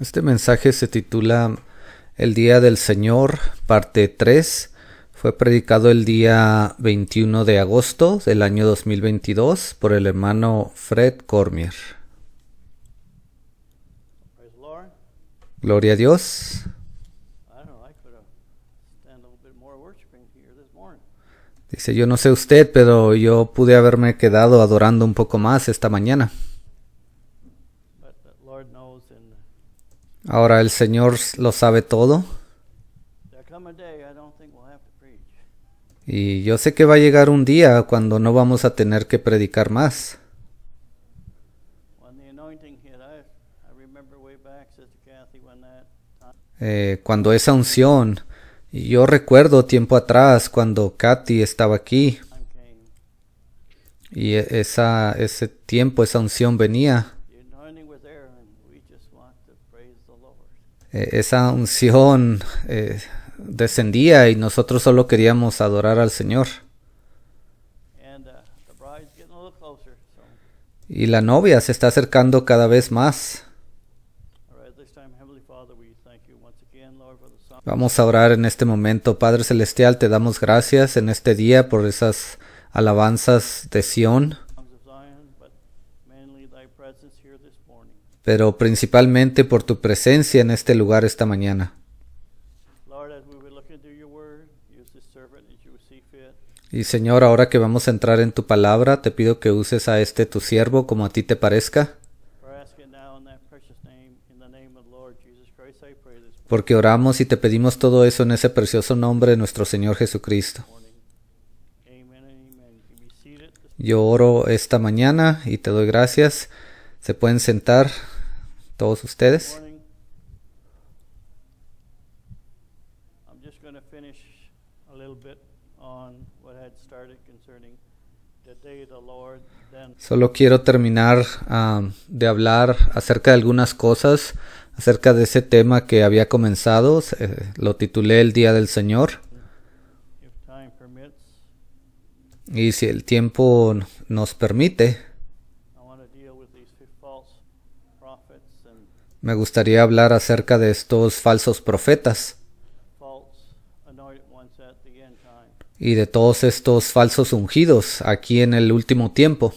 Este mensaje se titula El Día del Señor, parte 3. Fue predicado el día 21 de agosto del año 2022 por el hermano Fred Cormier. Gloria a Dios. Dice, yo no sé usted, pero yo pude haberme quedado adorando un poco más esta mañana. Ahora el Señor lo sabe todo. Y yo sé que va a llegar un día cuando no vamos a tener que predicar más. Eh, cuando esa unción, yo recuerdo tiempo atrás cuando Kathy estaba aquí y e, esa, ese tiempo, esa unción venía. Eh, esa unción eh, descendía y nosotros solo queríamos adorar al Señor. Uh, y la novia se está acercando cada vez más. Vamos a orar en este momento. Padre Celestial, te damos gracias en este día por esas alabanzas de Sion. pero principalmente por tu presencia en este lugar esta mañana. Y Señor, ahora que vamos a entrar en tu palabra, te pido que uses a este tu siervo como a ti te parezca. Porque oramos y te pedimos todo eso en ese precioso nombre de nuestro Señor Jesucristo. Yo oro esta mañana y te doy gracias. Se pueden sentar todos ustedes. Solo quiero terminar um, de hablar acerca de algunas cosas, acerca de ese tema que había comenzado, lo titulé El Día del Señor. Y si el tiempo nos permite, Me gustaría hablar acerca de estos falsos profetas y de todos estos falsos ungidos aquí en el último tiempo.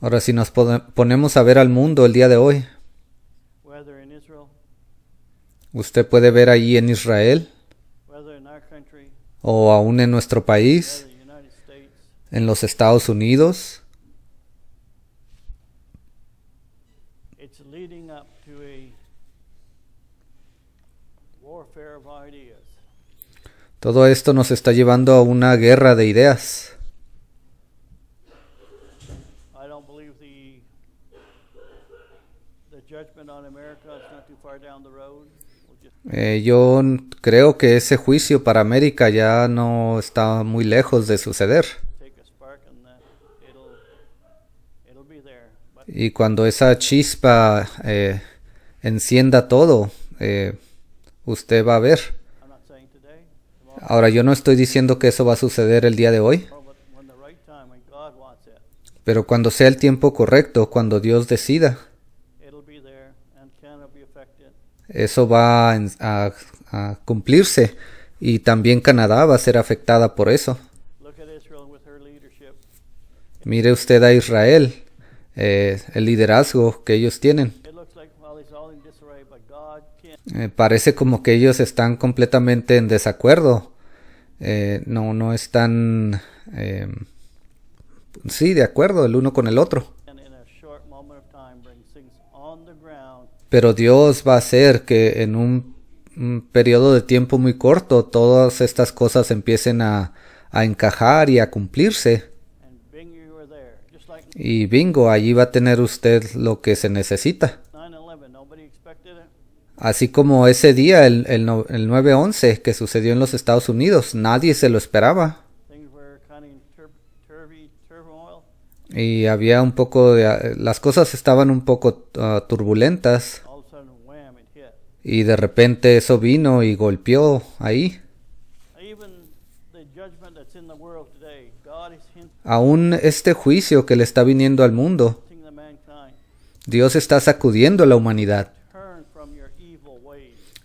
Ahora si nos ponemos a ver al mundo el día de hoy, usted puede ver ahí en Israel o aún en nuestro país, en los Estados Unidos, Todo esto nos está llevando a una guerra de ideas. yo creo que ese juicio para América ya no está muy lejos de suceder. Y cuando esa chispa eh, encienda todo, eh, usted va a ver. Ahora, yo no estoy diciendo que eso va a suceder el día de hoy, pero cuando sea el tiempo correcto, cuando Dios decida, eso va a, cumplirse y también Canadá va a ser afectada por eso. Mire usted a Israel, eh, el liderazgo que ellos tienen. Eh, parece como que ellos están completamente en desacuerdo. Eh, no, no están, em, sí, de acuerdo el uno con el otro. Pero Dios va a hacer que en un, periodo de tiempo muy corto todas estas cosas empiecen a encajar y a cumplirse. Y bingo, allí va a tener usted lo que se necesita. Así como ese día, el, el, 9-11 que sucedió en los Estados Unidos, nadie se lo esperaba. Y había un poco de... Ah, las cosas estaban un poco ah, turbulentas. Y de repente eso vino y golpeó ahí. Aún este juicio que le está viniendo al mundo, Dios está sacudiendo a la humanidad.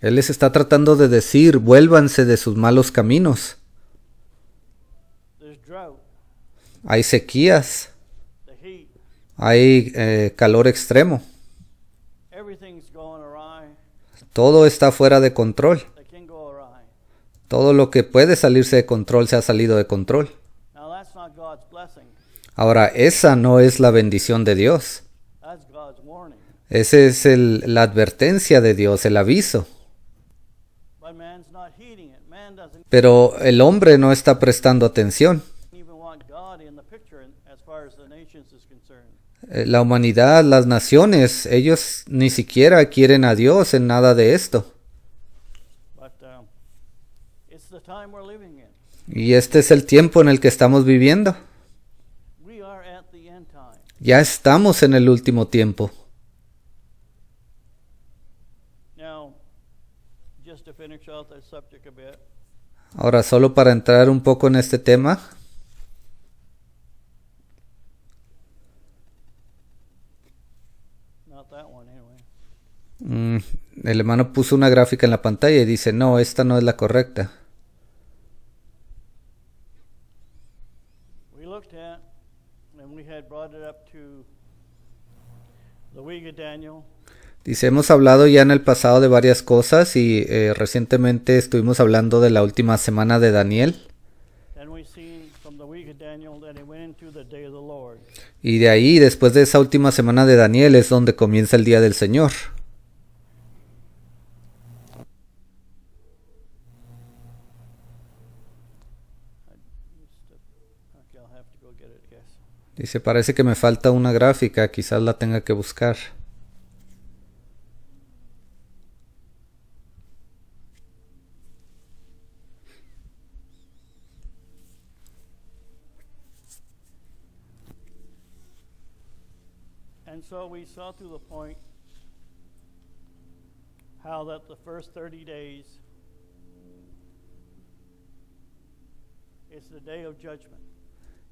Él les está tratando de decir, vuélvanse de sus malos caminos. Hay sequías. Hay eh, calor extremo. Todo está fuera de control. Todo lo que puede salirse de control se ha salido de control. Ahora, esa no es la bendición de Dios. Esa es la advertencia de Dios, el aviso. pero el hombre no está prestando atención. Eh, la humanidad, las naciones, ellos ni siquiera quieren a Dios en nada de esto. Um, y este es el tiempo en el que estamos viviendo. Ya estamos en el último tiempo. Now, just to finish subject Ahora, solo para entrar un poco en este tema, mm, el hermano puso una gráfica en la pantalla y dice, no, esta no es la correcta. We Dice, hemos hablado ya en el pasado de varias cosas y eh, recientemente estuvimos hablando de la última semana de Daniel. Y de ahí, después de esa última semana de Daniel, es donde comienza el día del Señor. Dice, parece que me falta una gráfica, quizás la tenga que buscar.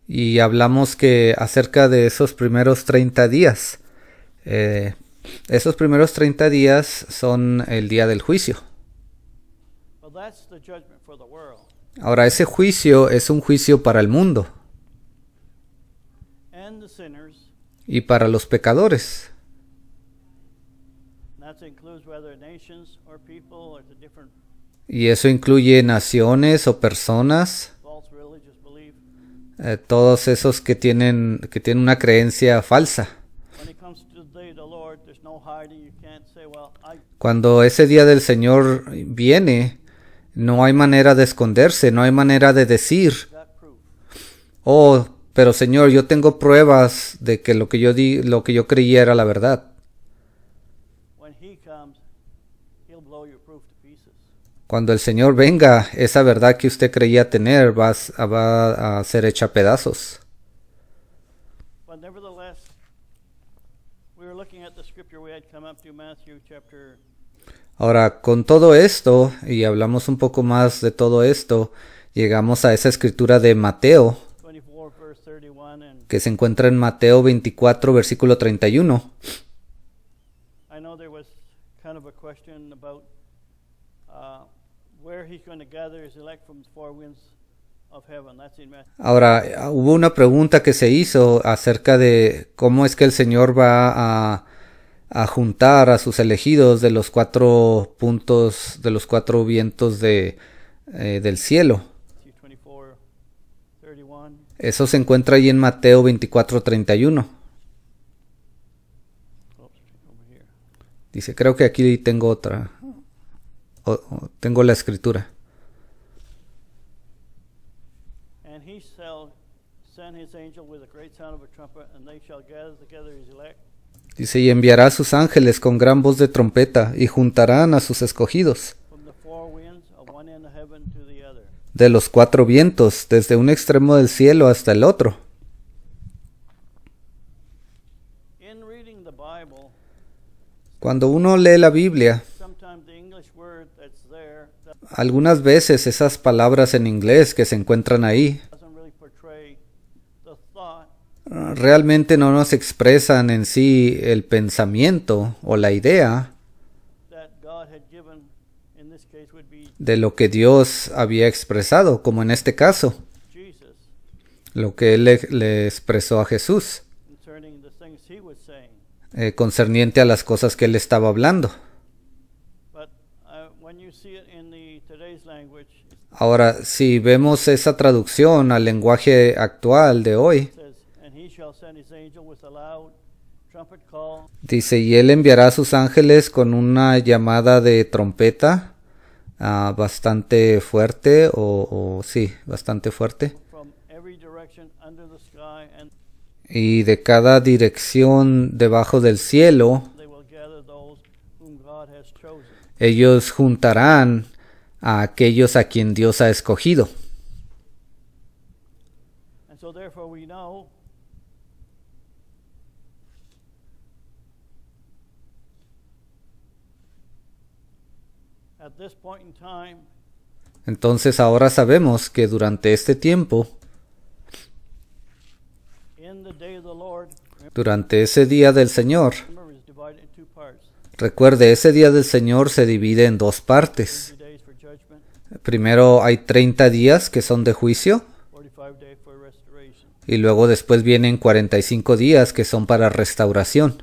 Y hablamos que acerca de esos primeros 30 días. Eh, esos primeros 30 días son el día del juicio. Ahora, ese juicio es un juicio para el mundo y para los pecadores. Y eso incluye naciones o personas. Eh, todos esos que tienen, que tienen una creencia falsa. Cuando ese día del Señor viene, no hay manera de esconderse, no hay manera de decir, oh, pero Señor, yo tengo pruebas de que lo que yo di, lo que yo creía era la verdad. Cuando el Señor venga, esa verdad que usted creía tener va a, ser hecha pedazos. Ahora, con todo esto, y hablamos un poco más de todo esto, llegamos a esa escritura de Mateo, que se encuentra en Mateo 24, versículo 31. Ahora, hubo una pregunta que se hizo acerca de cómo es que el Señor va a, a juntar a sus elegidos de los cuatro puntos, de los cuatro vientos de, eh, del cielo. Eso se encuentra ahí en Mateo 24:31. Dice, creo que aquí tengo otra tengo la escritura. Dice, y enviará a sus ángeles con gran voz de trompeta y juntarán a sus escogidos de los cuatro vientos, desde un extremo del cielo hasta el otro. Cuando uno lee la Biblia, algunas veces esas palabras en inglés que se encuentran ahí realmente no nos expresan en sí el pensamiento o la idea de lo que Dios había expresado, como en este caso, lo que Él le, expresó a Jesús eh, concerniente a las cosas que Él estaba hablando. Ahora, si vemos esa traducción al lenguaje actual de hoy, dice, y él enviará a sus ángeles con una llamada de trompeta ah, bastante fuerte, o, sí, bastante fuerte. Y de cada dirección debajo del cielo, ellos juntarán a aquellos a quien Dios ha escogido. Entonces ahora sabemos que durante este tiempo, durante ese día del Señor, recuerde, ese día del Señor se divide en dos partes. Primero hay 30 días que son de juicio. Y luego después vienen 45 días que son para restauración.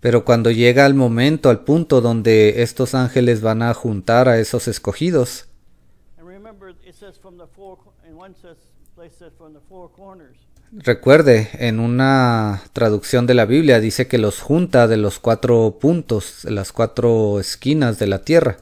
Pero cuando llega el momento, al punto donde estos ángeles van a juntar a esos escogidos. Recuerde, en una traducción de la Biblia dice que los junta de los cuatro puntos, de las cuatro esquinas de la tierra.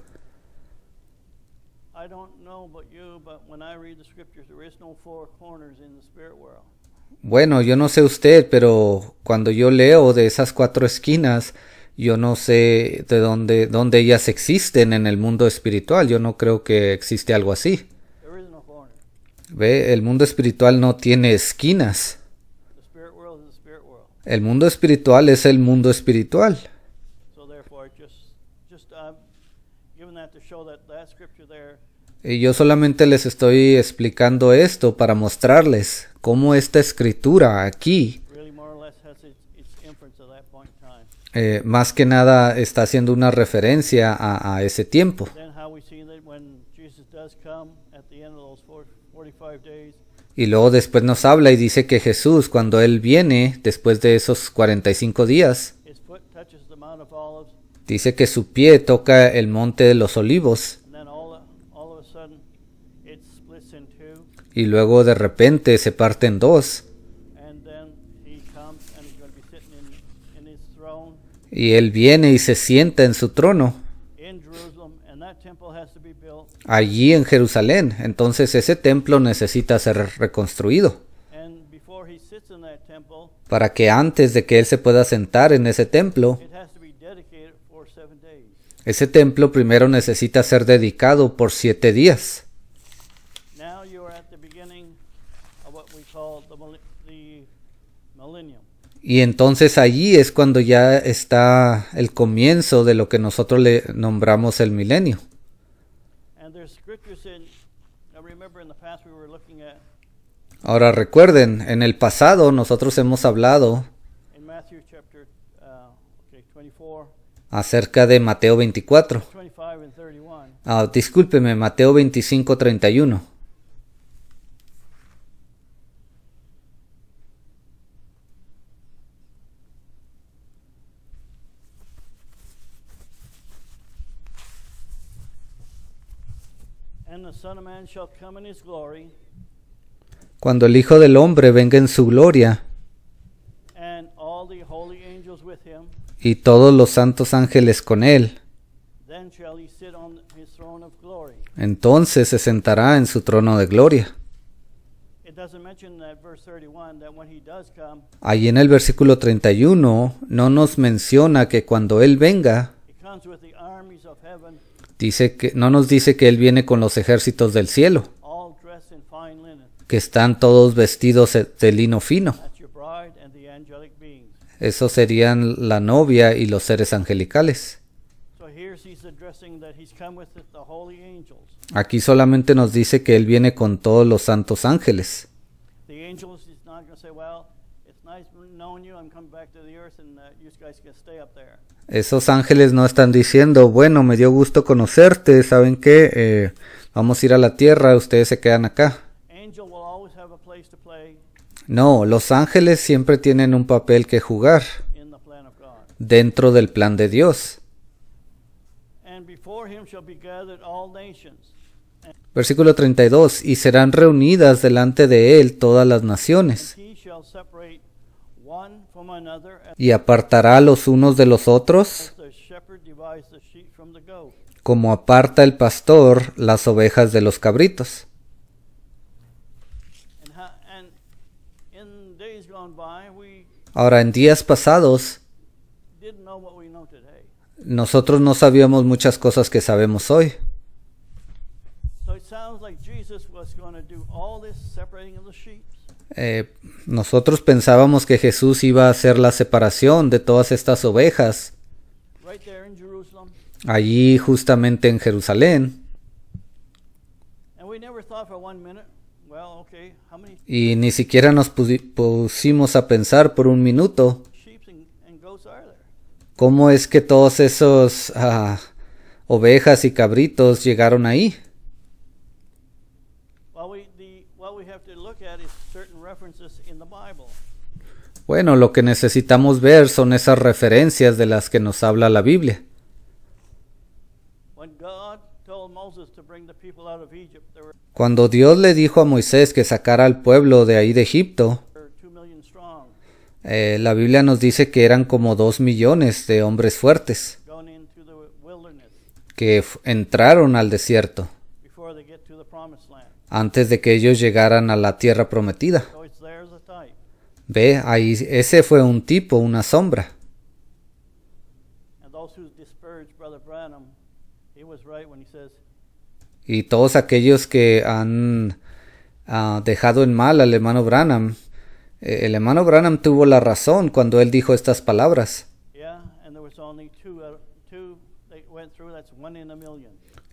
Bueno, yo no sé usted, pero cuando yo leo de esas cuatro esquinas, yo no sé de dónde, dónde ellas existen en el mundo espiritual. Yo no creo que existe algo así. Ve, el mundo espiritual no tiene esquinas. El mundo espiritual es el mundo espiritual. Um, y yo solamente les estoy explicando esto para mostrarles cómo esta escritura aquí, eh, más que nada, está haciendo una referencia a, a ese tiempo. Y luego después nos habla y dice que Jesús, cuando Él viene después de esos 45 días, dice que su pie toca el monte de los olivos. Y luego de repente se parte en dos. Y Él viene y se sienta en su trono allí en Jerusalén. Entonces ese templo necesita ser reconstruido para que antes de que él se pueda sentar en ese templo, ese templo primero necesita ser dedicado por siete días. Y entonces allí es cuando ya está el comienzo de lo que nosotros le nombramos el milenio. Ahora recuerden, en el pasado nosotros hemos hablado uh, acerca de Mateo 24. Ah, discúlpeme, Mateo 25, 31. Cuando el Hijo del Hombre venga en su gloria y todos los santos ángeles con él, entonces se sentará en su trono de gloria. Allí en el versículo 31 no nos menciona que cuando Él venga, Dice que no nos dice que él viene con los ejércitos del cielo, que están todos vestidos de lino fino. Esos serían la novia y los seres angelicales. Aquí solamente nos dice que él viene con todos los santos ángeles. esos ángeles no están diciendo, bueno, me dio gusto conocerte, ¿saben qué? Eh, vamos a ir a la tierra, ustedes se quedan acá. No, los ángeles siempre tienen un papel que jugar dentro del plan de Dios. Versículo 32, y serán reunidas delante de él todas las naciones y apartará los unos de los otros, como aparta el pastor las ovejas de los cabritos. Ahora, en días pasados, nosotros no sabíamos muchas cosas que sabemos hoy. Nosotros pensábamos que Jesús iba a hacer la separación de todas estas ovejas allí justamente en Jerusalén. Y ni siquiera nos pusimos a pensar por un minuto cómo es que todos esos ah, ovejas y cabritos llegaron ahí. Bueno, lo que necesitamos ver son esas referencias de las que nos habla la Biblia. Cuando Dios le dijo a Moisés que sacara al pueblo de ahí de Egipto, eh, la Biblia nos dice que eran como dos millones de hombres fuertes que entraron al desierto antes de que ellos llegaran a la tierra prometida. Ve, ahí ese fue un tipo, una sombra. Y todos aquellos que han ah, dejado en mal al hermano Branham, eh, el hermano Branham tuvo la razón cuando él dijo estas palabras.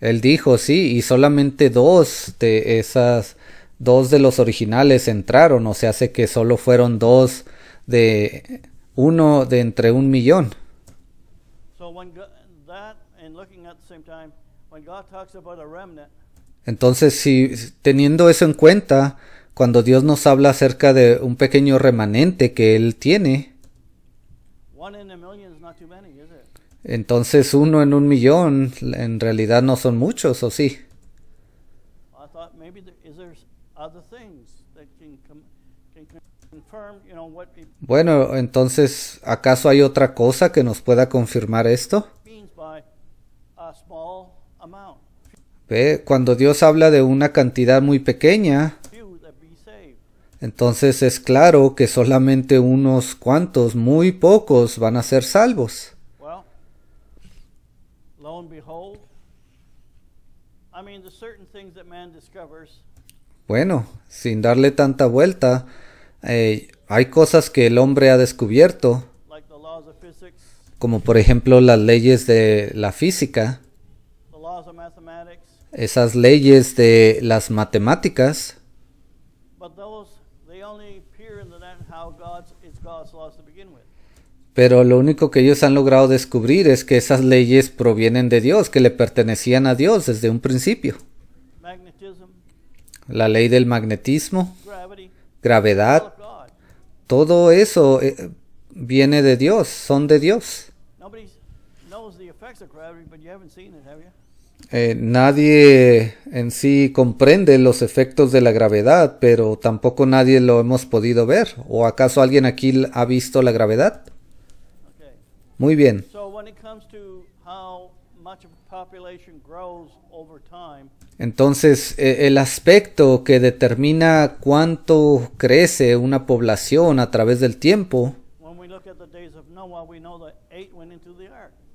Él dijo, sí, y solamente dos de esas dos de los originales entraron, o sea, hace que solo fueron dos de uno de entre un millón. Entonces, si teniendo eso en cuenta, cuando Dios nos habla acerca de un pequeño remanente que Él tiene, entonces uno en un millón en realidad no son muchos, ¿o sí? Bueno, entonces, ¿acaso hay otra cosa que nos pueda confirmar esto? Ve, cuando Dios habla de una cantidad muy pequeña, entonces es claro que solamente unos cuantos, muy pocos, van a ser salvos. Bueno, sin darle tanta vuelta, eh, hay cosas que el hombre ha descubierto, como por ejemplo las leyes de la física, esas leyes de las matemáticas, pero lo único que ellos han logrado descubrir es que esas leyes provienen de Dios, que le pertenecían a Dios desde un principio. La ley del magnetismo, gravedad, todo eso eh, viene de Dios, son de Dios. nadie en sí comprende los efectos de la gravedad, pero tampoco nadie lo hemos podido ver. ¿O acaso alguien aquí ha visto la gravedad? Muy bien. Entonces, e, el aspecto que determina cuánto crece una población a través del tiempo,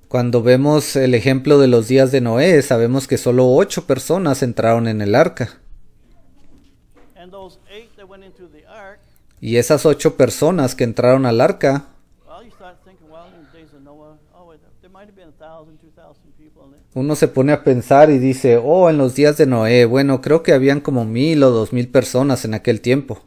cuando vemos el ejemplo de los días de Noé, sabemos que solo ocho personas entraron en el arca. Y esas ocho personas que entraron al arca uno se pone a pensar y dice, oh, en los días de Noé, bueno, creo que habían como mil o dos mil personas en aquel tiempo.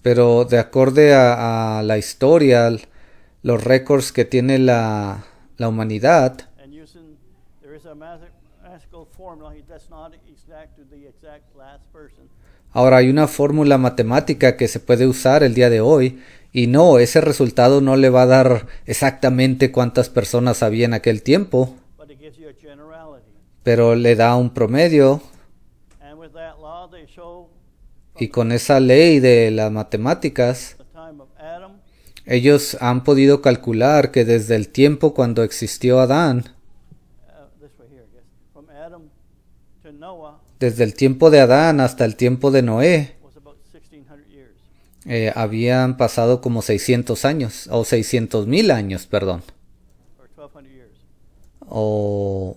Pero de acuerdo a, la historia, los récords que tiene la, la humanidad, ahora hay una fórmula matemática que se puede usar el día de hoy y no, ese resultado no le va a dar exactamente cuántas personas había en aquel tiempo, pero le da un promedio. Y con esa ley de las matemáticas, ellos han podido calcular que desde el tiempo cuando existió Adán, uh, desde el tiempo de Adán hasta el tiempo de Noé, eh, habían pasado como 600 años, o 600 mil años, perdón. O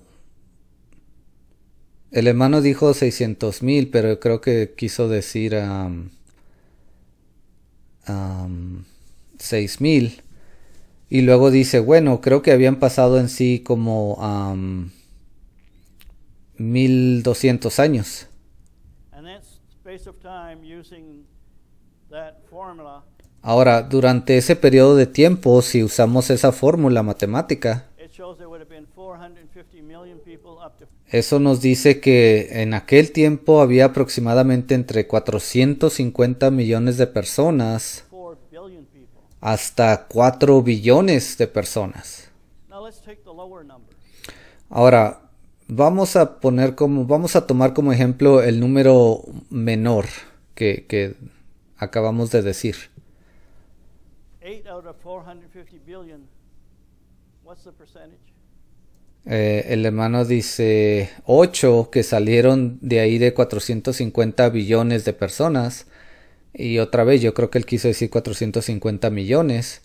el hermano dijo 600 mil, pero creo que quiso decir um, 6 mil. Y luego dice, bueno, creo que habían pasado en sí como um, 1200 años. Ahora, durante ese periodo de tiempo, si usamos esa fórmula matemática, eso nos dice que en aquel tiempo había aproximadamente entre 450 millones de personas hasta 4 billones de personas. Ahora, vamos a poner como, vamos a tomar como ejemplo el número menor que, que acabamos de decir. Eh, el hermano dice 8 que salieron de ahí de 450 billones de personas. Y otra vez, yo creo que él quiso decir 450 millones.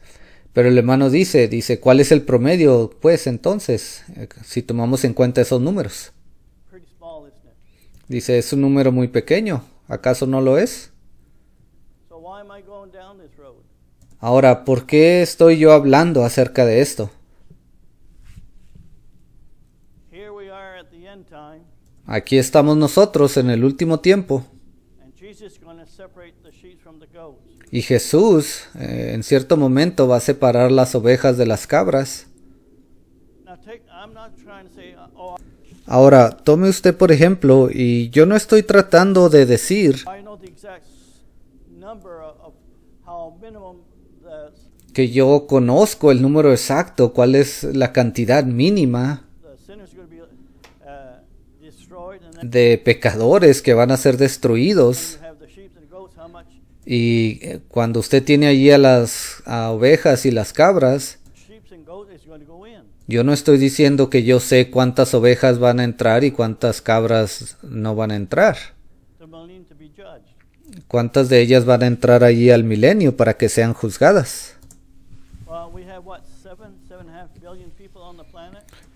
Pero el hermano dice, dice, ¿cuál es el promedio? Pues entonces, eh, si tomamos en cuenta esos números. Dice, es un número muy pequeño. ¿Acaso no lo es? Ahora, ¿por qué estoy yo hablando acerca de esto? Aquí estamos nosotros en el último tiempo. Y Jesús, eh, en cierto momento, va a separar las ovejas de las cabras. Oh, Ahora, tome usted por ejemplo, y yo no estoy tratando de decir yo conozco el número exacto, cuál es la cantidad mínima de pecadores que van a ser destruidos. Y eh, cuando usted tiene allí a las ovejas y las cabras, yo no estoy diciendo que yo sé cuántas ovejas van a entrar y cuántas cabras no van a entrar. ¿Cuántas de ellas van a entrar allí al milenio para que sean juzgadas?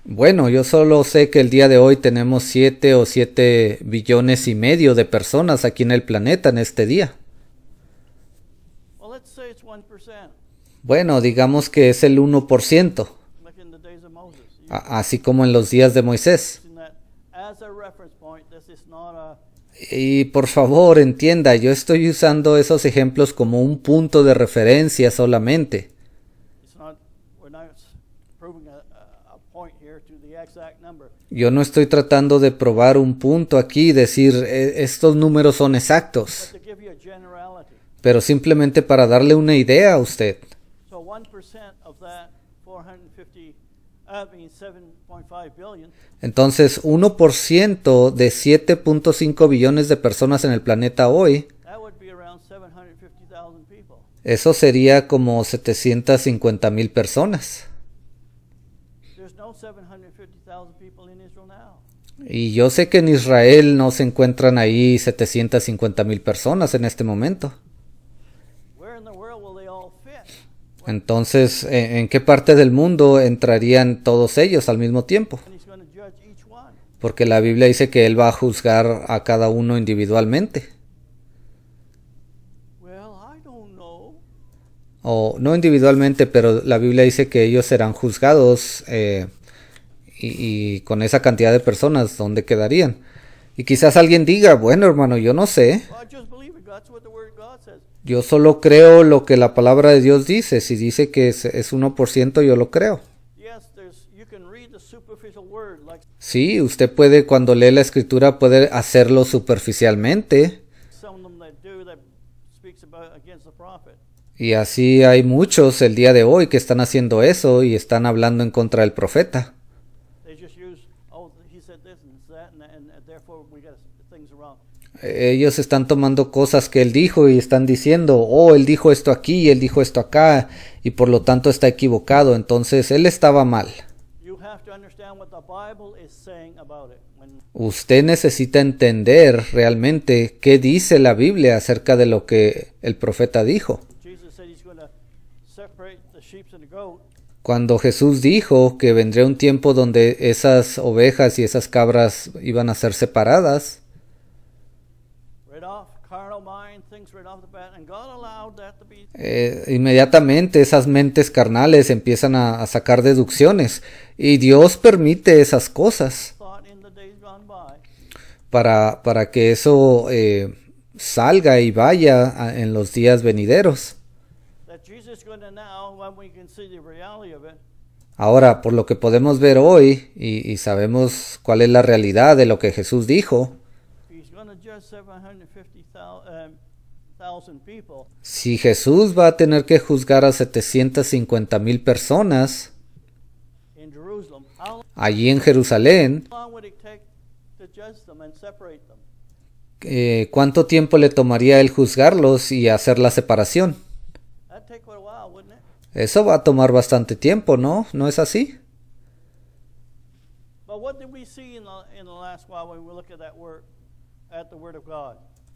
Bueno, yo solo sé que el día de hoy tenemos 7 o 7 billones y medio de personas aquí en el planeta en este día. Bueno, digamos que es el 1%, así como en los días de Moisés. Y por favor, entienda, yo estoy usando esos ejemplos como un punto de referencia solamente. Yo no estoy tratando de probar un punto aquí y decir e, estos números son exactos, pero simplemente para darle una idea a usted. Entonces, 1% de 7.5 billones de personas en el planeta hoy, eso sería como 750 mil personas. Y yo sé que en Israel no se encuentran ahí 750 mil personas en este momento. Entonces, ¿en qué parte del mundo entrarían todos ellos al mismo tiempo? Porque la Biblia dice que Él va a juzgar a cada uno individualmente. O no individualmente, pero la Biblia dice que ellos serán juzgados eh, y, con esa cantidad de personas, ¿dónde quedarían? Y quizás alguien diga, bueno hermano, yo no sé. Yo solo creo lo que la palabra de Dios dice. Si dice que es, es 1%, yo lo creo. Sí, usted puede cuando lee la escritura puede hacerlo superficialmente. Y así hay muchos el día de hoy que están haciendo eso y están hablando en contra del profeta. Ellos están tomando cosas que él dijo y están diciendo, oh, él dijo esto aquí, él dijo esto acá, y por lo tanto está equivocado. Entonces, él estaba mal. Usted necesita entender realmente qué dice la Biblia acerca de lo que el profeta dijo. Cuando Jesús dijo que vendría un tiempo donde esas ovejas y esas cabras iban a ser separadas, eh, inmediatamente esas mentes carnales empiezan a, sacar deducciones y Dios permite esas cosas para, para que eso eh, salga y vaya en los días venideros. Ahora, por lo que podemos ver hoy y, sabemos cuál es la realidad de lo que Jesús dijo, um, si Jesús va a tener que juzgar a 750 mil personas allí en Jerusalén, eh, ¿cuánto tiempo le tomaría Él juzgarlos y hacer la separación? Eso va a tomar bastante tiempo, ¿no? ¿No es así?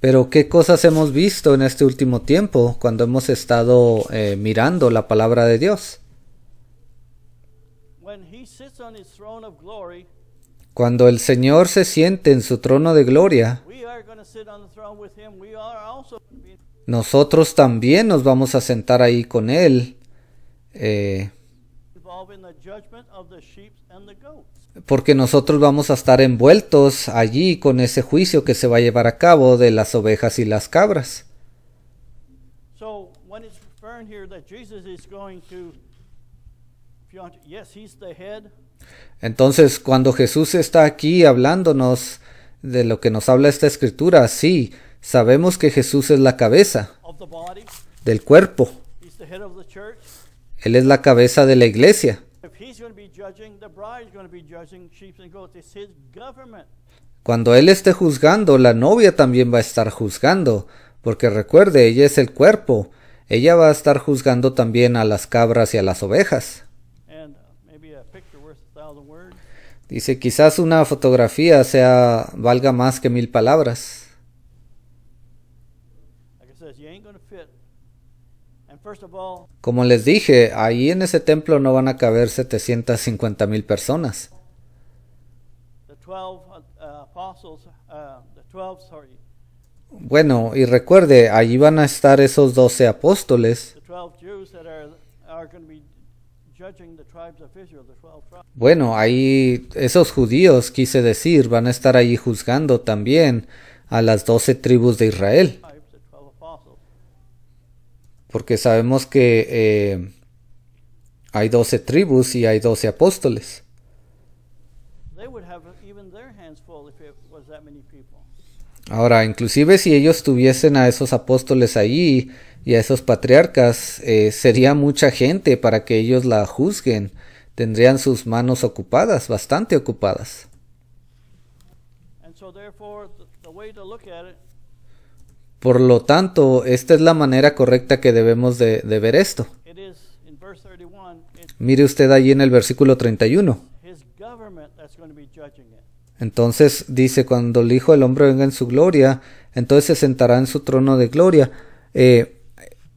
Pero ¿qué cosas hemos visto en este último tiempo cuando hemos estado eh, mirando la palabra de Dios? Cuando el Señor se siente en su trono de gloria, nosotros también nos vamos a sentar ahí con Él eh, porque nosotros vamos a estar envueltos allí con ese juicio que se va a llevar a cabo de las ovejas y las cabras. Entonces, cuando Jesús está aquí hablándonos de lo que nos habla esta escritura, sí, sabemos que Jesús es la cabeza del cuerpo. Él es la cabeza de la iglesia. Cuando Él esté juzgando, la novia también va a estar juzgando, porque recuerde, ella es el cuerpo. Ella va a estar juzgando también a las cabras y a las ovejas. Uh, Dice, quizás una fotografía sea valga más que mil palabras. Como les dije, ahí en ese templo no van a caber 750 mil personas. Uh, uh, bueno, y recuerde, allí van a estar esos 12 apóstoles. Bueno, ahí esos judíos, quise decir, van a estar allí juzgando también a las 12 tribus de Israel porque sabemos que eh, hay doce tribus y hay doce apóstoles. Ahora, inclusive si ellos tuviesen a esos apóstoles allí y a esos patriarcas, eh, sería mucha gente para que ellos la juzguen. Tendrían sus manos ocupadas, bastante ocupadas. And so, por lo tanto, esta es la manera correcta que debemos de, ver esto. Mire usted allí en el versículo 31. Entonces dice, cuando el Hijo del Hombre venga en su gloria, entonces se sentará en su trono de gloria. Eh,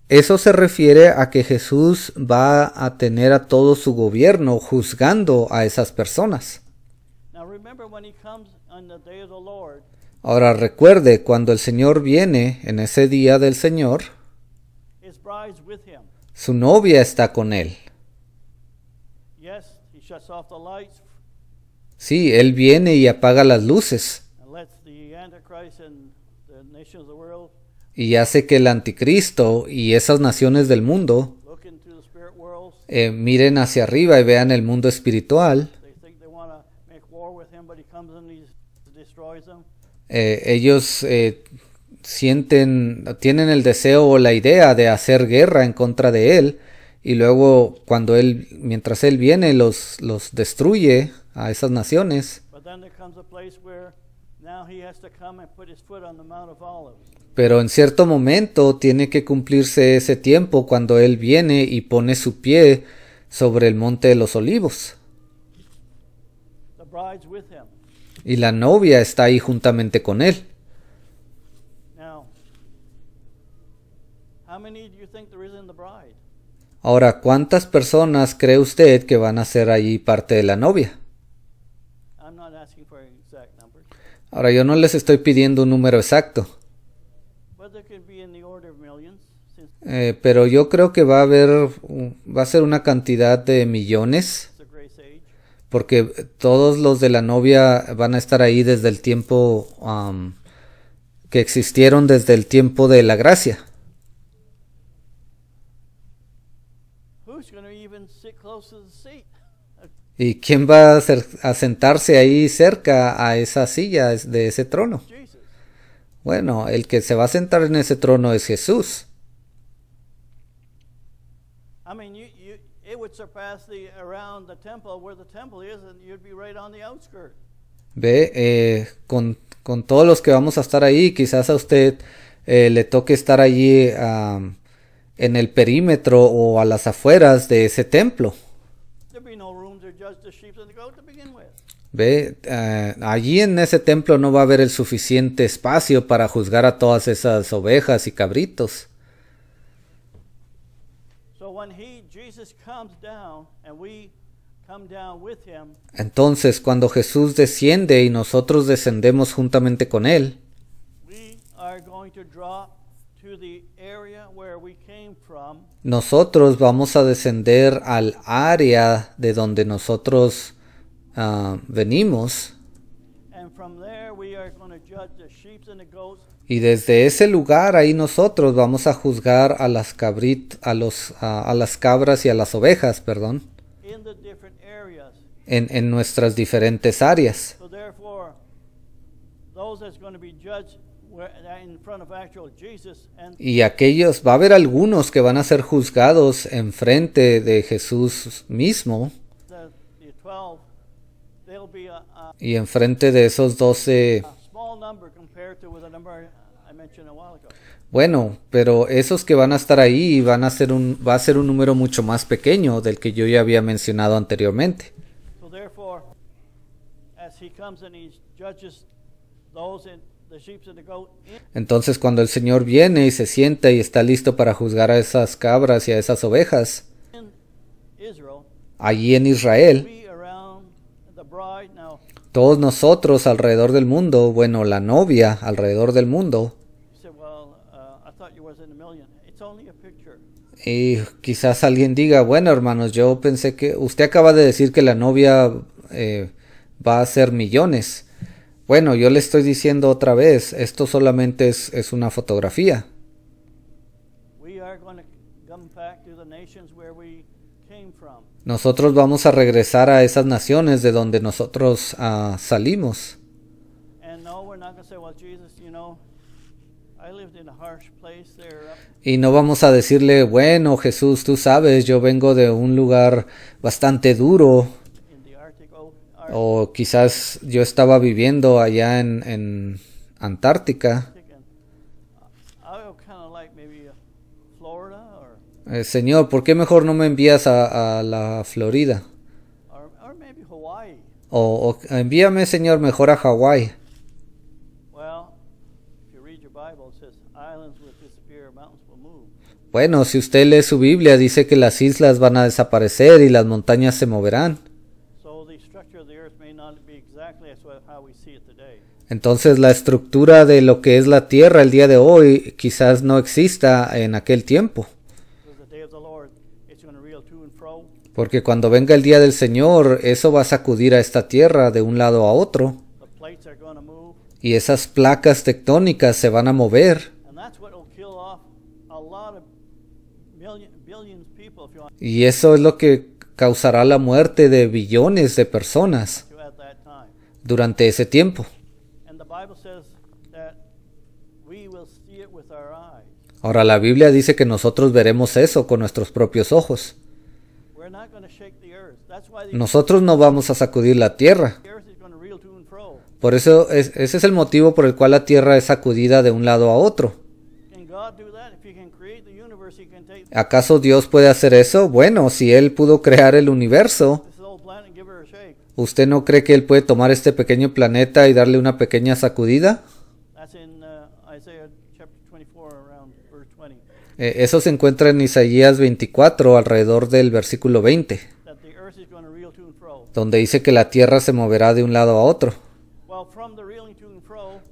eso se refiere a que Jesús va a tener a todo su gobierno juzgando a esas personas. Ahora recuerde, cuando el Señor viene en ese día del Señor, su novia está con él. Sí, él viene y apaga las luces. Y hace que el anticristo y esas naciones del mundo eh, miren hacia arriba y vean el mundo espiritual. Eh, ellos eh, sienten, tienen el deseo o la idea de hacer guerra en contra de él y luego cuando él, mientras él viene, los, los destruye a esas naciones. Pero en cierto momento tiene que cumplirse ese tiempo cuando él viene y pone su pie sobre el monte de los olivos. Y la novia está ahí juntamente con él. Ahora, ¿cuántas personas cree usted que van a ser ahí parte de la novia? Ahora, yo no les estoy pidiendo un número exacto. Eh, pero yo creo que va a haber, va a ser una cantidad de millones porque todos los de la novia van a estar ahí desde el tiempo um, que existieron desde el tiempo de la gracia. ¿Y quién va a, sentarse ahí cerca a esa silla de ese trono? Bueno, el que se va a sentar en ese trono es Jesús. Ve, eh, con, con todos los que vamos a estar ahí, quizás a usted eh, le toque estar allí en el perímetro o a las afueras de ese templo. Ve, eh, allí en ese templo no va a haber el suficiente espacio para juzgar a todas esas ovejas y cabritos. Entonces, cuando Jesús desciende y nosotros descendemos juntamente con Él, nosotros vamos a descender al área de donde nosotros ah, venimos. Y desde ese lugar ahí nosotros vamos a juzgar a las cabrit, a los a, las cabras y a las ovejas, perdón. En, en nuestras diferentes áreas. Y aquellos, va a haber algunos que van a ser juzgados en frente de Jesús mismo. Y enfrente de esos doce bueno, pero esos que van a estar ahí van a ser un, va a ser un número mucho más pequeño del que yo ya había mencionado anteriormente. Entonces cuando el Señor viene y se sienta y está listo para juzgar a esas cabras y a esas ovejas, allí en Israel, todos nosotros alrededor del mundo, bueno, la novia alrededor del mundo, Y quizás alguien diga, bueno hermanos, yo pensé que usted acaba de decir que la novia eh, va a ser millones. Bueno, yo le estoy diciendo otra vez, esto solamente es, una fotografía. Nosotros vamos a regresar a esas naciones de donde nosotros ah, salimos. Y no vamos a decirle, bueno, Jesús, tú sabes, yo vengo de un lugar bastante duro. O quizás yo estaba viviendo allá en, en Antártica. Uh, uh, eh, señor, ¿por qué mejor no me envías a, la Florida? o envíame, Señor, mejor a Hawái. Bueno, si usted lee su Biblia, dice que las islas van a desaparecer y las montañas se moverán. Entonces la estructura de lo que es la tierra el día de hoy quizás no exista en aquel tiempo. Porque cuando venga el día del Señor, eso va a sacudir a esta tierra de un lado a otro. Y esas placas tectónicas se van a mover. Y eso es lo que causará la muerte de billones de personas durante ese tiempo. Ahora la Biblia dice que nosotros veremos eso con nuestros propios ojos. Nosotros no vamos a sacudir la tierra. Por eso ese es el motivo por el cual la tierra es sacudida de un lado a otro. ¿Acaso Dios puede hacer eso? Bueno, si Él pudo crear el universo, ¿usted no cree que Él puede tomar este pequeño planeta y darle una pequeña sacudida? Uh, eh, eso se encuentra en Isaías 24, alrededor del versículo 20, donde dice que la tierra se moverá de un lado a otro.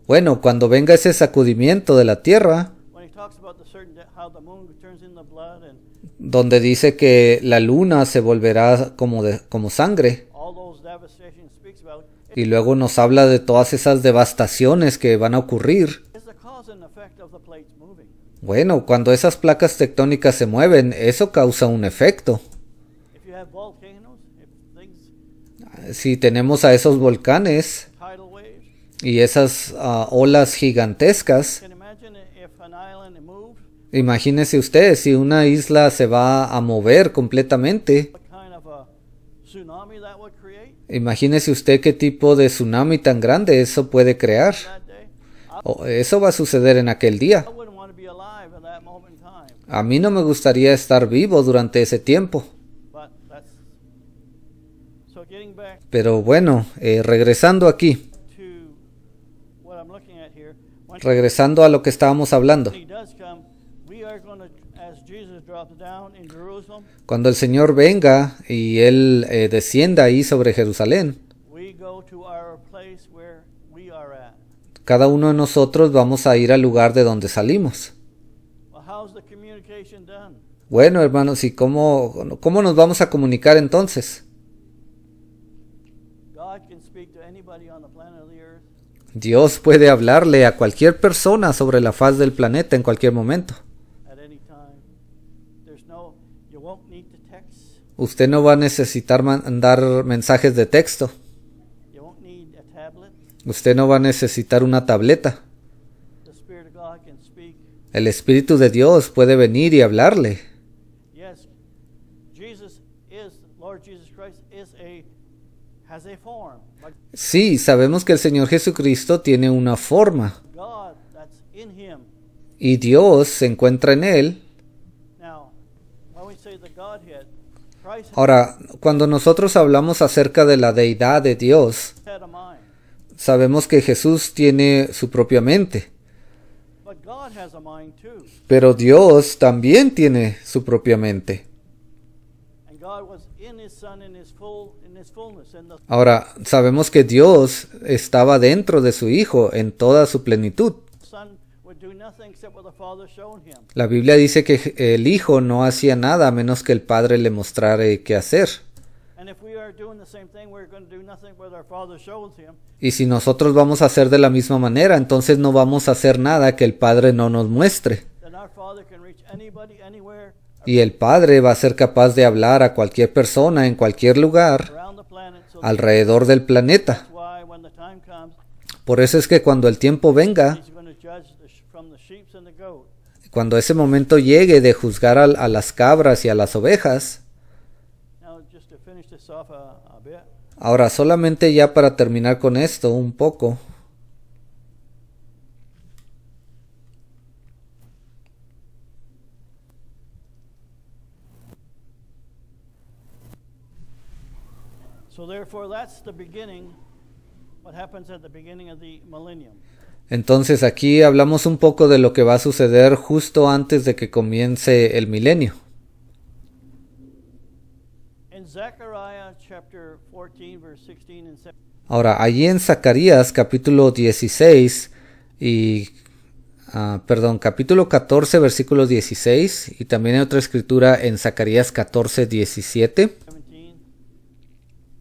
Bueno, cuando venga ese sacudimiento de la tierra, donde dice que la luna se volverá como, como sangre. Y luego nos habla de todas esas devastaciones que van a ocurrir. Bueno, cuando esas placas tectónicas se mueven, eso causa un efecto. Si tenemos a esos volcanes y esas ah, olas gigantescas, Imagínese usted si una isla se va a mover completamente. Imagínese usted qué tipo de tsunami tan grande eso puede crear. eso va a suceder en aquel día. A mí no me gustaría estar vivo durante ese tiempo. Pero bueno, eh, regresando aquí, regresando a lo que estábamos hablando, cuando el Señor venga y Él eh, descienda ahí sobre Jerusalén, cada uno de nosotros vamos a ir al lugar de donde salimos. Bueno, hermanos, ¿y cómo, cómo nos vamos a comunicar entonces? Dios puede hablarle a cualquier persona sobre la faz del planeta en cualquier momento. Usted no va a necesitar mandar mensajes de texto. Usted no va a necesitar una tableta. El Espíritu de Dios puede venir y hablarle. Sí, sabemos que el Señor Jesucristo tiene una forma. Y Dios se encuentra en él. Ahora, cuando nosotros hablamos acerca de la deidad de Dios, sabemos que Jesús tiene su propia mente. Pero Dios también tiene su propia mente. Ahora, sabemos que Dios estaba dentro de su Hijo en toda su plenitud. La Biblia dice que el hijo no hacía nada a menos que el padre le mostrara qué hacer. Y si nosotros vamos a hacer de la misma manera, entonces no vamos a hacer nada que el Padre no nos muestre. Y el Padre va a ser capaz de hablar a cualquier persona en cualquier lugar alrededor del planeta. Por eso es que cuando el tiempo venga, cuando ese momento llegue de juzgar a, a las cabras y a las ovejas, ahora solamente ya para terminar con esto un poco, So therefore, that's the beginning, what happens at the beginning of the millennium. Entonces aquí hablamos un poco de lo que va a suceder justo antes de que comience el milenio. Ahora, allí en Zacarías capítulo 16 y... Ah, perdón, capítulo 14, versículo 16 y también hay otra escritura en Zacarías 14, 17.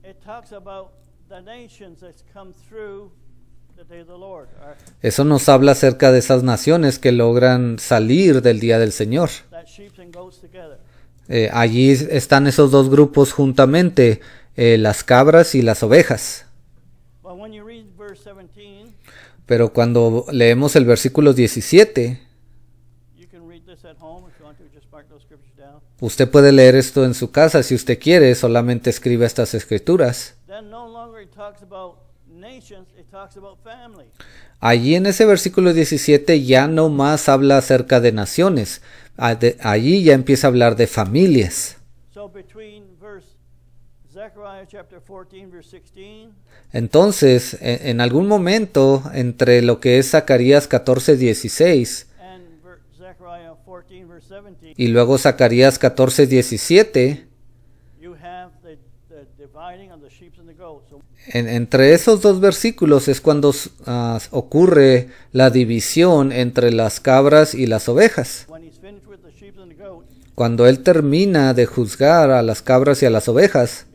It talks about the nations that's come through eso nos habla acerca de esas naciones que logran salir del día del Señor. Eh, allí están esos dos grupos juntamente, eh, las cabras y las ovejas. Pero cuando leemos el versículo 17, usted puede leer esto en su casa si usted quiere, solamente escribe estas escrituras. Allí en ese versículo 17 ya no más habla acerca de naciones, ah, allí ya empieza a hablar de familias. Entonces, e, en algún momento entre lo que es Zacarías 14, 16 y luego Zacarías 14, 17, entre esos dos versículos es cuando ah, ocurre la división entre las cabras y las ovejas. Cuando Él termina de juzgar a las cabras y a las ovejas,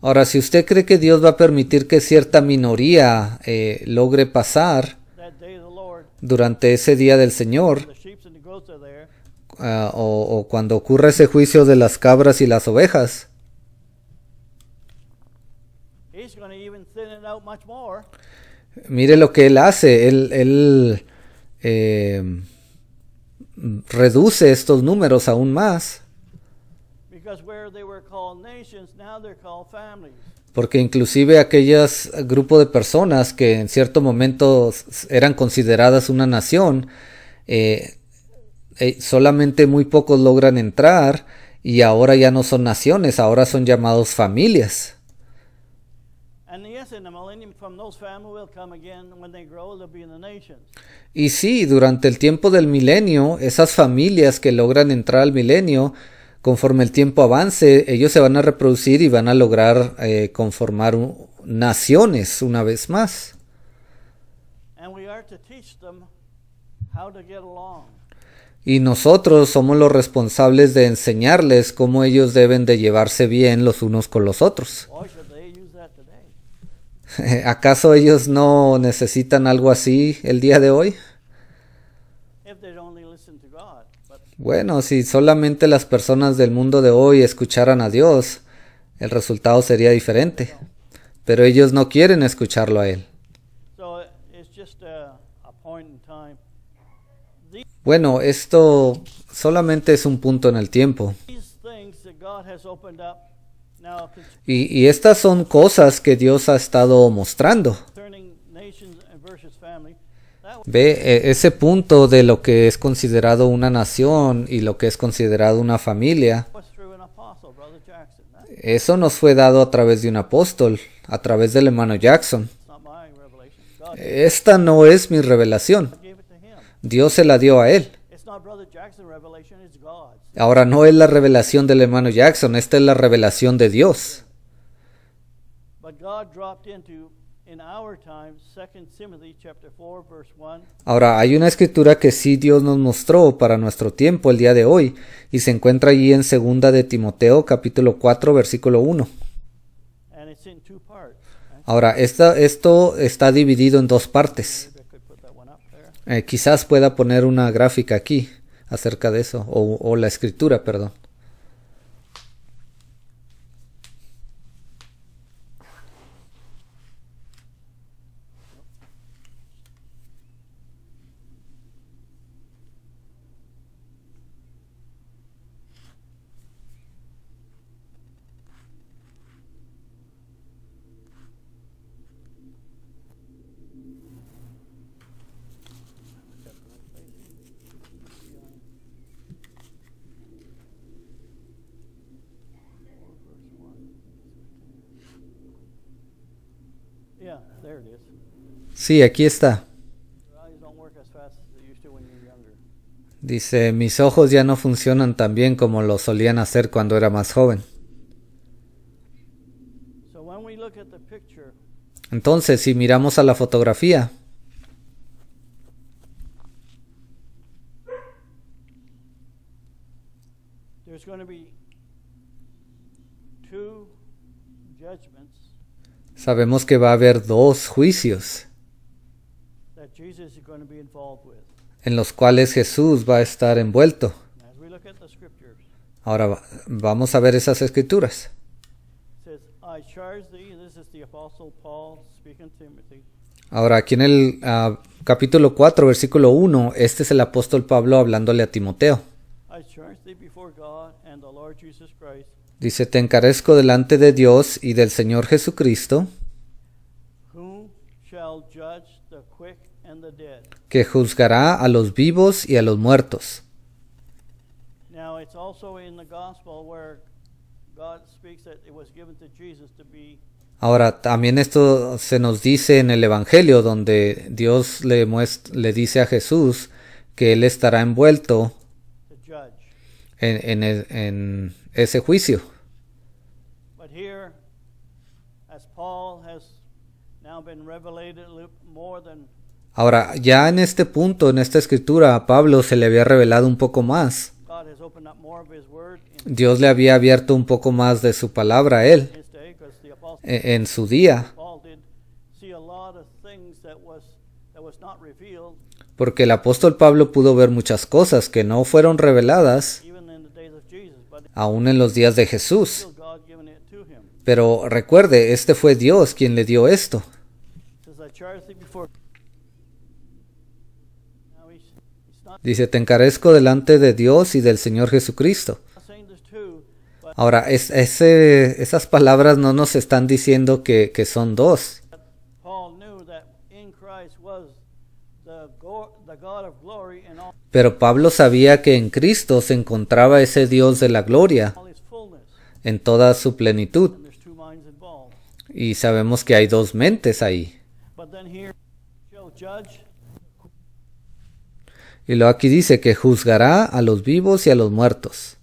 Ahora, si usted cree que Dios va a permitir que cierta minoría eh, logre pasar durante ese día del Señor, Ah, o, cuando ocurre ese juicio de las cabras y las ovejas. Mire lo que él hace, él, eh, reduce estos números aún más. Porque inclusive aquellos grupos de personas que en cierto momento eran consideradas una nación, eh, eh, solamente muy pocos logran entrar y ahora ya no son naciones, ahora son llamados familias. Y sí, durante el tiempo del milenio, esas familias que logran entrar al milenio, conforme el tiempo avance, ellos se van a reproducir y van a lograr eh, conformar naciones una vez más. And we are to teach y nosotros somos los responsables de enseñarles cómo ellos deben de llevarse bien los unos con los otros. ¿Acaso ellos no necesitan algo así el día de hoy? Bueno, si solamente las personas del mundo de hoy escucharan a Dios, el resultado sería diferente. Pero ellos no quieren escucharlo a Él. Bueno, esto solamente es un punto en el tiempo. Y, estas son cosas que Dios ha estado mostrando. Ve e, ese punto de lo que es considerado una nación y lo que es considerado una familia. Eso nos fue dado a través de un apóstol, a través del hermano Jackson. Esta no es mi revelación. Dios se la dio a él. Ahora no es la revelación del hermano Jackson, esta es la revelación de Dios. Ahora hay una escritura que sí Dios nos mostró para nuestro tiempo el día de hoy y se encuentra allí en segunda de Timoteo capítulo 4 versículo 1. Ahora esta, esto está dividido en dos partes. Eh, quizás pueda poner una gráfica aquí acerca de eso, o, o la escritura, perdón. Sí, aquí está. Dice, mis ojos ya no funcionan tan bien como lo solían hacer cuando era más joven. Entonces, si miramos a la fotografía, sabemos que va a haber dos juicios. en los cuales Jesús va a estar envuelto. Ahora vamos a ver esas escrituras. Ahora aquí en el ah, capítulo 4, versículo 1, este es el apóstol Pablo hablándole a Timoteo. Dice, te encarezco delante de Dios y del Señor Jesucristo, que juzgará a los vivos y a los muertos. Ahora, también esto se nos dice en el Evangelio, donde Dios le, le dice a Jesús que Él estará envuelto e, en, ese juicio. Pero Ahora, ya en este punto, en esta escritura, a Pablo se le había revelado un poco más. Dios le había abierto un poco más de su palabra a él e-, en su día. Porque el apóstol Pablo pudo ver muchas cosas que no fueron reveladas aún en los días de Jesús. Pero recuerde, este fue Dios quien le dio esto. Dice, te encarezco delante de Dios y del Señor Jesucristo. Ahora, es, ese, esas palabras no nos están diciendo que, que son dos. Pero Pablo sabía que en Cristo se encontraba ese Dios de la gloria en toda su plenitud. Y sabemos que hay dos mentes ahí. Y luego aquí dice que juzgará a los vivos y a los muertos.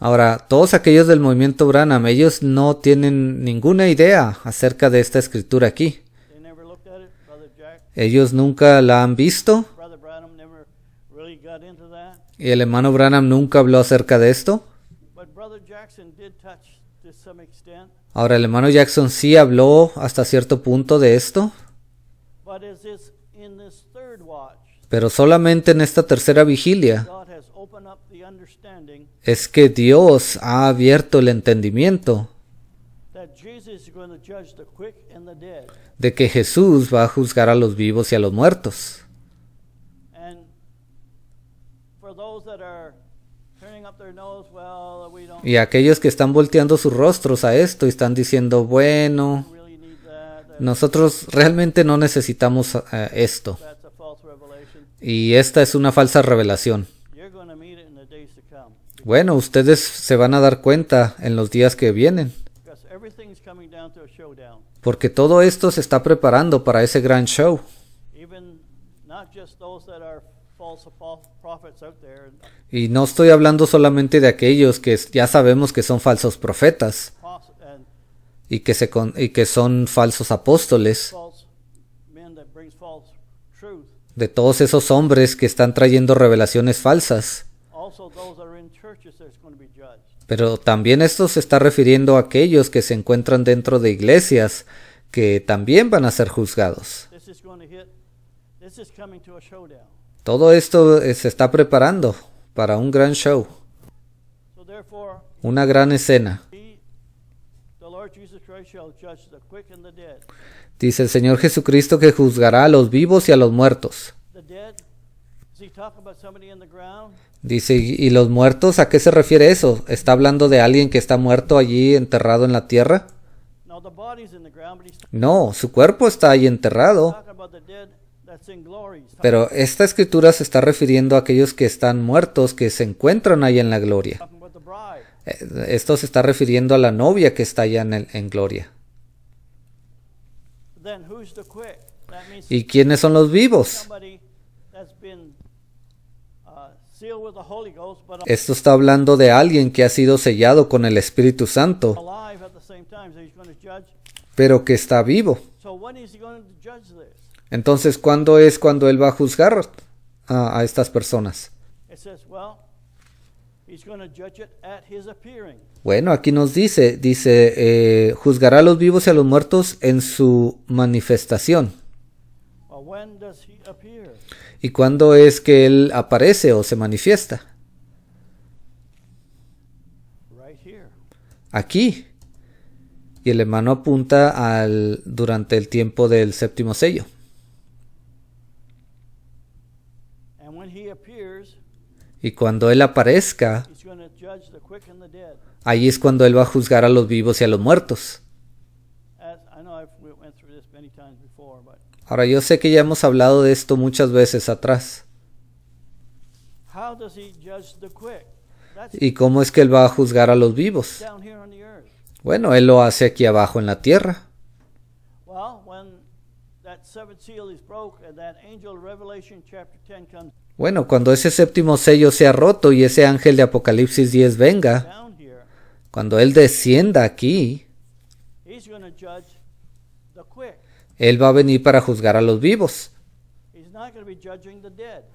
Ahora, todos aquellos del movimiento Branham, ellos no tienen ninguna idea acerca de esta escritura aquí. Ellos nunca la han visto. Y el hermano Branham nunca habló acerca de esto. Ahora, el hermano Jackson sí habló hasta cierto punto de esto, pero solamente en esta tercera vigilia es que Dios ha abierto el entendimiento de que Jesús va a juzgar a los vivos y a los muertos. Y aquellos que están volteando sus rostros a esto y están diciendo, bueno, nosotros realmente no necesitamos eh, esto. Y esta es una falsa revelación. Bueno, ustedes se van a dar cuenta en los días que vienen. Porque todo esto se está preparando para ese gran show. Y no estoy hablando solamente de aquellos que ya sabemos que son falsos profetas y que, se y que son falsos apóstoles, de todos esos hombres que están trayendo revelaciones falsas. Pero también esto se está refiriendo a aquellos que se encuentran dentro de iglesias que también van a ser juzgados. Todo esto eh, se está preparando para un gran show, una gran escena. Dice el Señor Jesucristo que juzgará a los vivos y a los muertos. Dice, ¿y los muertos? ¿A qué se refiere eso? ¿Está hablando de alguien que está muerto allí enterrado en la tierra? No, su cuerpo está ahí enterrado. Pero esta escritura se está refiriendo a aquellos que están muertos, que se encuentran ahí en la gloria. Eh, esto se está refiriendo a la novia que está allá en, en gloria. ¿Y quiénes son los vivos? Uh, esto está hablando de alguien que ha sido sellado con el Espíritu Santo, pero que está vivo. Entonces, ¿cuándo es cuando Él va a juzgar a, estas personas? Bueno, aquí nos dice, dice, eh, juzgará a los vivos y a los muertos en su manifestación. ¿Y cuándo es que Él aparece o se manifiesta? Aquí. Y el hermano apunta al durante el tiempo del séptimo sello. Y cuando Él aparezca, ahí es cuando Él va a juzgar a los vivos y a los muertos. Ahora yo sé que ya hemos hablado de esto muchas veces atrás. ¿Y cómo es que Él va a juzgar a los vivos? Bueno, Él lo hace aquí abajo en la tierra. Bueno, cuando ese séptimo sello sea roto y ese ángel de Apocalipsis 10 venga, cuando Él descienda aquí, Él va a venir para juzgar a los vivos.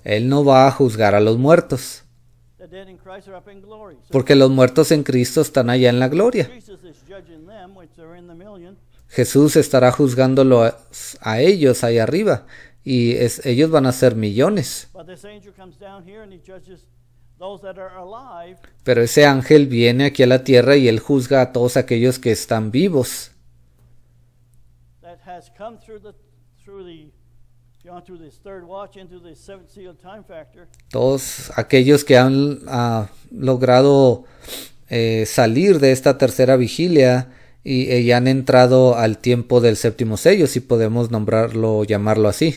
Él no va a juzgar a los muertos. Porque los muertos en Cristo están allá en la gloria. Jesús estará juzgándolos a ellos allá arriba y es, ellos van a ser millones. Pero ese ángel viene aquí a la tierra y él juzga a todos aquellos que están vivos. Todos aquellos que han ah, logrado eh, salir de esta tercera vigilia y, eh, y han entrado al tiempo del séptimo sello, si podemos nombrarlo, llamarlo así.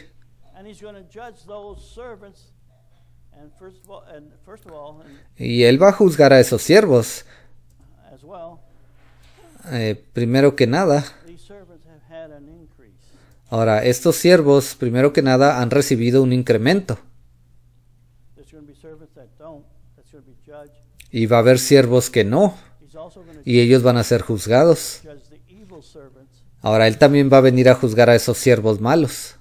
Y él va a juzgar a esos siervos. Eh, primero que nada. Ahora, estos siervos, primero que nada, han recibido un incremento. Y va a haber siervos que no. Y ellos van a ser juzgados. Ahora, él también va a venir a juzgar a esos siervos malos.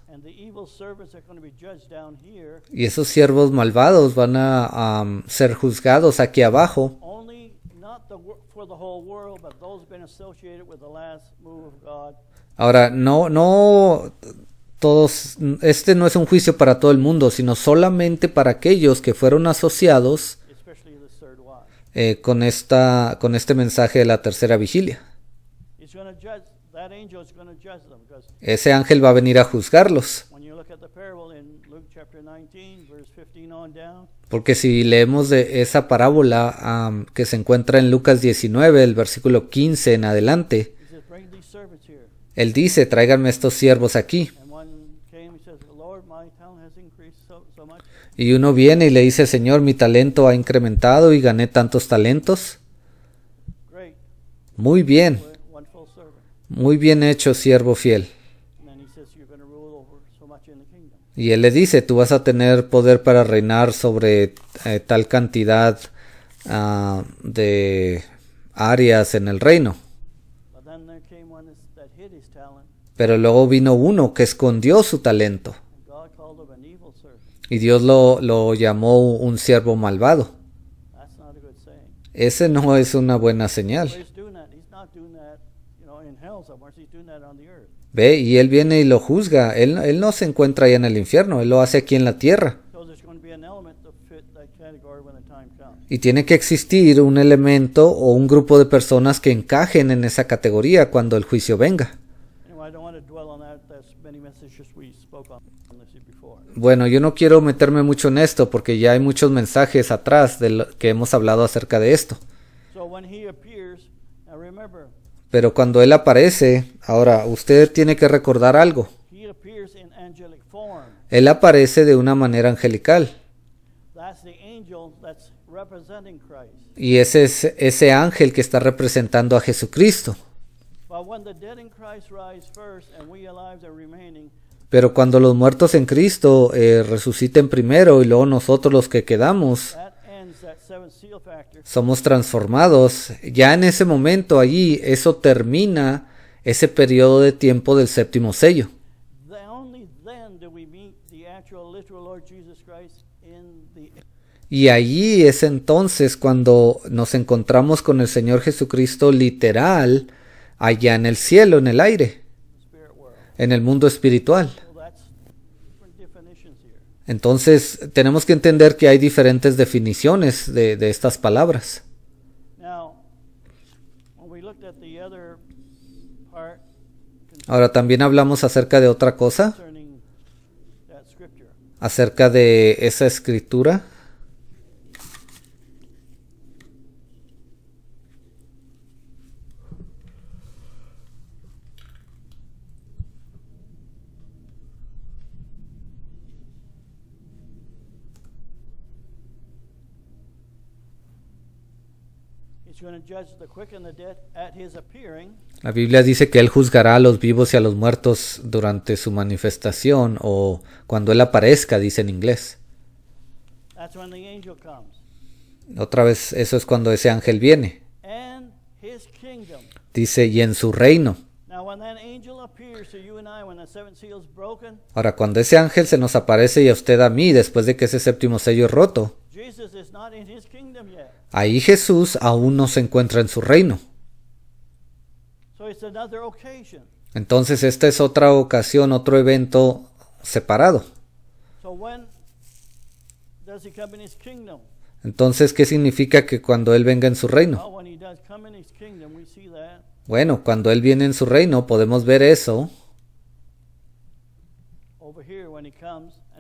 Y esos siervos malvados van a ser juzgados aquí abajo. Ahora, no, no todos, este no es un juicio para todo el mundo, sino solamente para aquellos que fueron asociados eh, con, esta, con este mensaje de la tercera vigilia. Ese ángel va a venir a juzgarlos. Porque si leemos esa parábola que se encuentra en Lucas 19, el versículo 15 en adelante, él dice, tráiganme estos siervos aquí. Y uno viene y le dice, Señor, mi talento ha incrementado y gané tantos talentos. Muy bien. Muy bien hecho, siervo fiel. Y él le dice, tú vas a tener poder para reinar sobre eh, tal cantidad ah, de áreas en el reino. Pero luego vino uno que escondió su talento. Y Dios lo, lo llamó un siervo malvado. Ese no es una buena señal. Ve, y él viene y lo juzga. Él, él no se encuentra allá en el infierno, él lo hace aquí en la tierra. Y tiene que existir un elemento o un grupo de personas que encajen en esa categoría cuando el juicio venga. Bueno, yo no quiero meterme mucho en esto porque ya hay muchos mensajes atrás de lo que hemos hablado acerca de esto. Pero cuando Él aparece, ahora usted tiene que recordar algo. Él aparece de una manera angelical. Y ese es ese ángel que está representando a Jesucristo. Pero cuando los muertos en Cristo eh, resuciten primero y luego nosotros los que quedamos, somos transformados. Ya en ese momento allí, eso termina ese periodo de tiempo del séptimo sello. Y allí es entonces cuando nos encontramos con el Señor Jesucristo literal allá en el cielo, en el aire, en el mundo espiritual. Entonces tenemos que entender que hay diferentes definiciones de, estas palabras. Ahora también hablamos acerca de otra cosa, acerca de esa escritura. La Biblia dice que Él juzgará a los vivos y a los muertos durante su manifestación o cuando Él aparezca, dice en inglés. Otra vez, eso es cuando ese ángel viene. Dice, y en su reino. Ahora, cuando ese ángel se nos aparece y a usted a mí, después de que ese séptimo sello es roto, Ahí Jesús aún no se encuentra en su reino. Entonces esta es otra ocasión, otro evento separado. Entonces, ¿qué significa que cuando Él venga en su reino? Bueno, cuando Él viene en su reino podemos ver eso.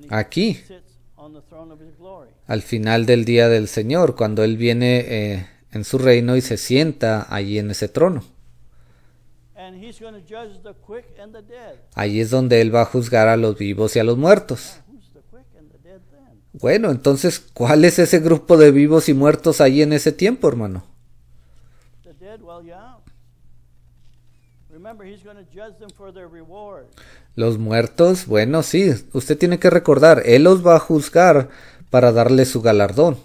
Aquí, al final del día del Señor, cuando Él viene eh, en su reino y se sienta allí en ese trono. Allí es donde Él va a juzgar a los vivos y a los muertos. Bueno, entonces, ¿cuál es ese grupo de vivos y muertos allí en ese tiempo, hermano? Los muertos, bueno, sí, usted tiene que recordar, Él los va a juzgar para darle su galardón.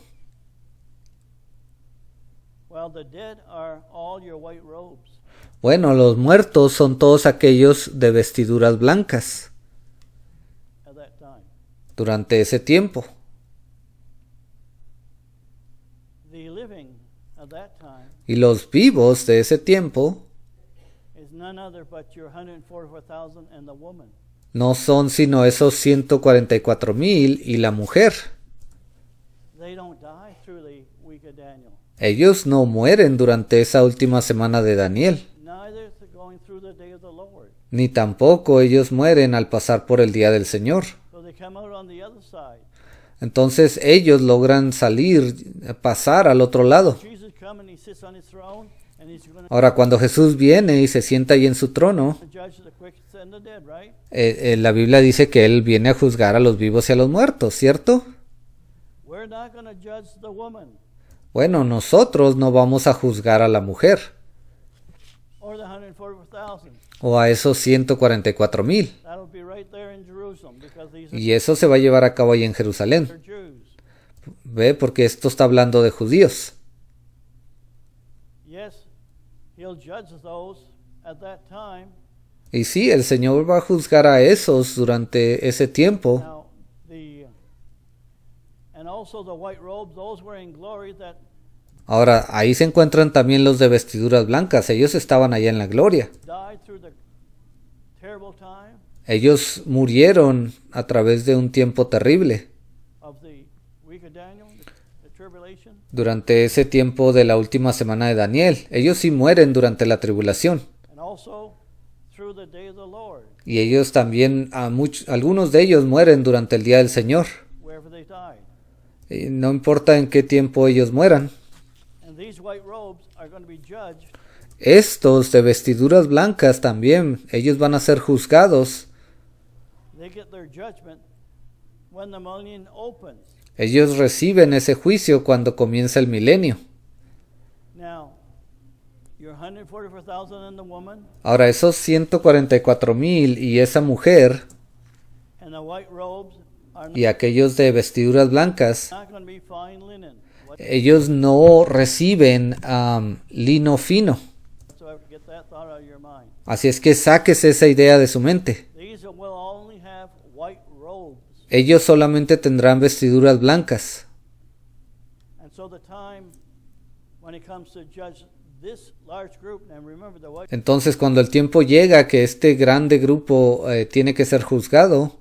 Bueno, los muertos son todos aquellos de vestiduras blancas durante ese tiempo. Y los vivos de ese tiempo no son sino esos 144 mil y la mujer. Ellos no mueren durante esa última semana de Daniel, ni tampoco ellos mueren al pasar por el día del Señor. Entonces ellos logran salir, pasar al otro lado. Ahora, cuando Jesús viene y se sienta ahí en su trono, eh, eh, la Biblia dice que Él viene a juzgar a los vivos y a los muertos, ¿cierto? Bueno, nosotros no vamos a juzgar a la mujer o a esos 144 mil. Y eso se va a llevar a cabo ahí en Jerusalén. Ve, porque esto está hablando de judíos. Y sí, el Señor va a juzgar a esos durante ese tiempo. Ahora, ahí se encuentran también los de vestiduras blancas, ellos estaban allá en la gloria. Ellos murieron a través de un tiempo terrible. Durante ese tiempo de la última semana de Daniel, ellos sí mueren durante la tribulación. Y ellos también, a muchos, algunos de ellos mueren durante el día del Señor no importa en qué tiempo ellos mueran. Estos de vestiduras blancas también, ellos van a ser juzgados. Ellos reciben ese juicio cuando comienza el milenio. Ahora esos 144 mil y esa mujer y aquellos de vestiduras blancas, ellos no reciben um, lino fino. Así es que saques esa idea de su mente. Ellos solamente tendrán vestiduras blancas. Entonces cuando el tiempo llega que este grande grupo eh, tiene que ser juzgado,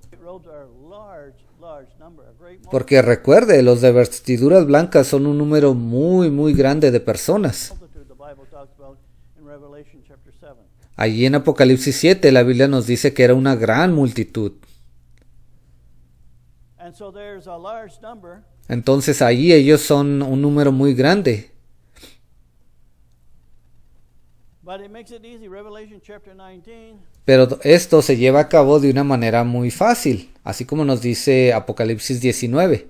porque recuerde, los de vestiduras blancas son un número muy, muy grande de personas. Allí en Apocalipsis 7 la Biblia nos dice que era una gran multitud. Entonces allí ellos son un número muy grande. Pero esto se lleva a cabo de una manera muy fácil, así como nos dice Apocalipsis 19.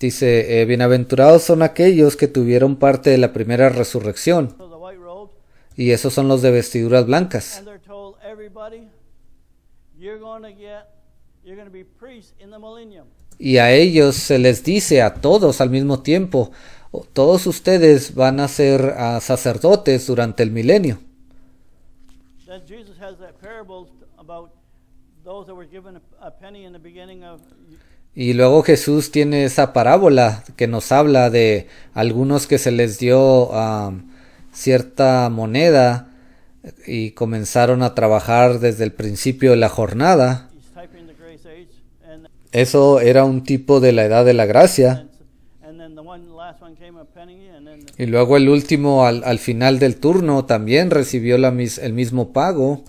Dice, eh, bienaventurados son aquellos que tuvieron parte de la primera resurrección. Y esos son los de vestiduras blancas. Y a ellos se les dice a todos al mismo tiempo, todos ustedes van a ser ah, sacerdotes durante el milenio. Y luego Jesús tiene esa parábola que nos habla de algunos que se les dio um, cierta moneda y comenzaron a trabajar desde el principio de la jornada. Eso era un tipo de la edad de la gracia. Y luego el último al, al final del turno también recibió la el mismo pago.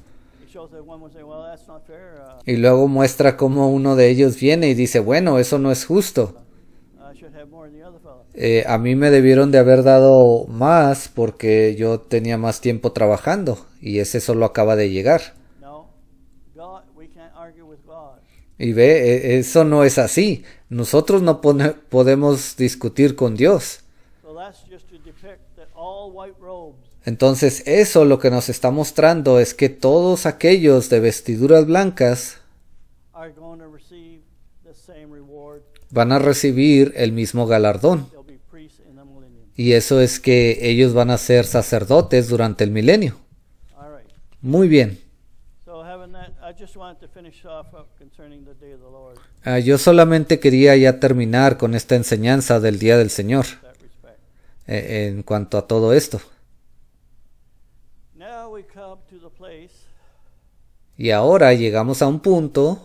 Y luego muestra cómo uno de ellos viene y dice, bueno, eso no es justo. Eh, a mí me debieron de haber dado más porque yo tenía más tiempo trabajando y ese solo acaba de llegar. Y ve, e, eso no es así. Nosotros no podemos discutir con Dios. Entonces eso lo que nos está mostrando es que todos aquellos de vestiduras blancas van a recibir el mismo galardón. Y eso es que ellos van a ser sacerdotes durante el milenio. Muy bien. yo solamente quería ya terminar con esta enseñanza del Día del Señor eh, en cuanto a todo esto. Y ahora llegamos a un punto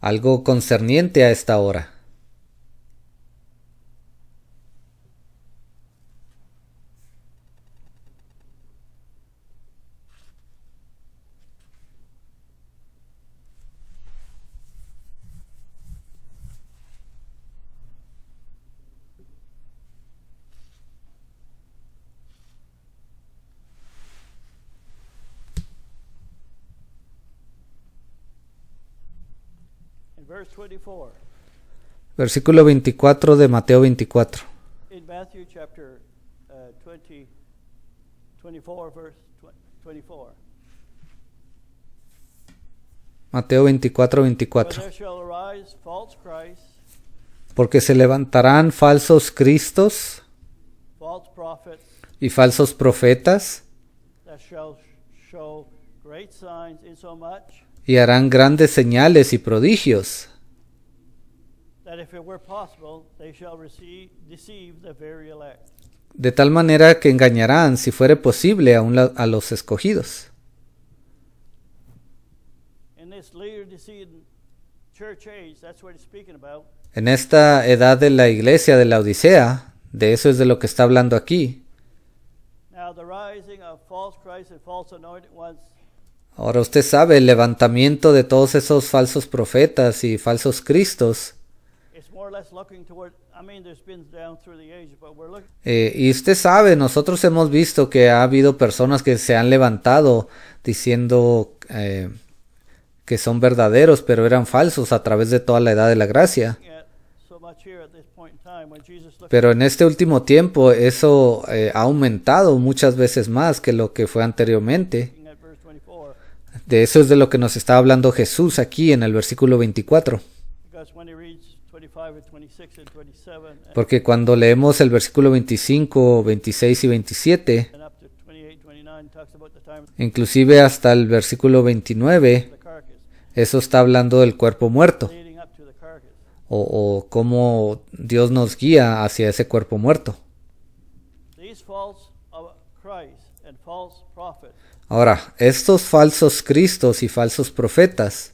algo concerniente a esta hora. Versículo 24 de Mateo 24. Uh, Mateo 24, 24. Porque se levantarán falsos cristos y falsos profetas y harán grandes señales y prodigios de tal manera que engañarán, si fuere posible, a, a los escogidos. En esta edad de la iglesia de la Odisea, de eso es de lo que está hablando aquí. Ahora usted sabe el levantamiento de todos esos falsos profetas y falsos cristos y usted sabe, nosotros hemos visto que ha habido personas que se han levantado diciendo eh, que son verdaderos, pero eran falsos a través de toda la edad de la gracia. Pero en este último tiempo eso eh, ha aumentado muchas veces más que lo que fue anteriormente. De eso es de lo que nos está hablando Jesús aquí en el versículo 24. Porque cuando leemos el versículo 25, 26 y 27, inclusive hasta el versículo 29, eso está hablando del cuerpo muerto. O, o, cómo Dios nos guía hacia ese cuerpo muerto. Uh, Ahora, estos falsos cristos y falsos profetas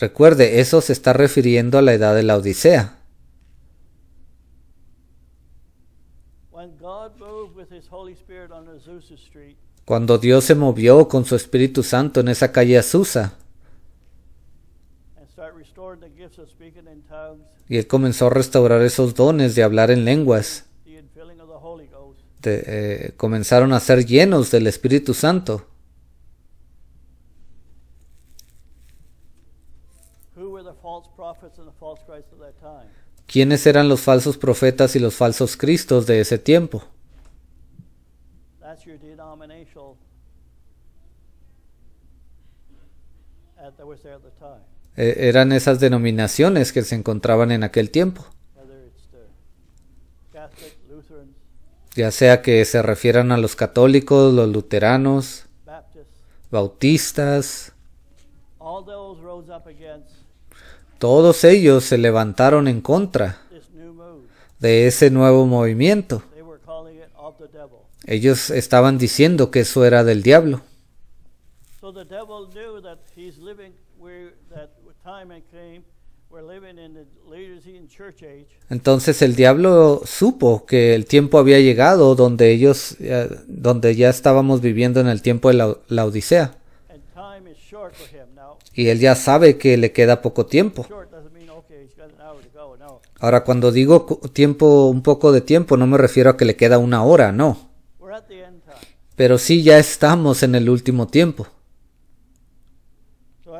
Recuerde, eso se está refiriendo a la edad de la Odisea. Cuando Dios se movió con su Espíritu Santo en esa calle Azusa, y él comenzó a restaurar esos dones de hablar en lenguas, eh, comenzaron a ser llenos del Espíritu Santo. ¿Quiénes eran los falsos profetas y los falsos cristos de ese tiempo? Uh, e, eran esas denominaciones que se encontraban en aquel tiempo. Ya sea que se refieran a los católicos, los luteranos, bautistas, todos ellos se levantaron en contra de ese nuevo movimiento. Ellos estaban diciendo que eso era del diablo. Entonces el diablo supo que el tiempo había llegado donde ellos, eh, donde ya estábamos viviendo en el tiempo de la, la Odisea y él ya sabe que le queda poco tiempo. Ahora, cuando digo tiempo, un poco de tiempo, no me refiero a que le queda una hora, no. Pero sí ya estamos en el último tiempo. Uh,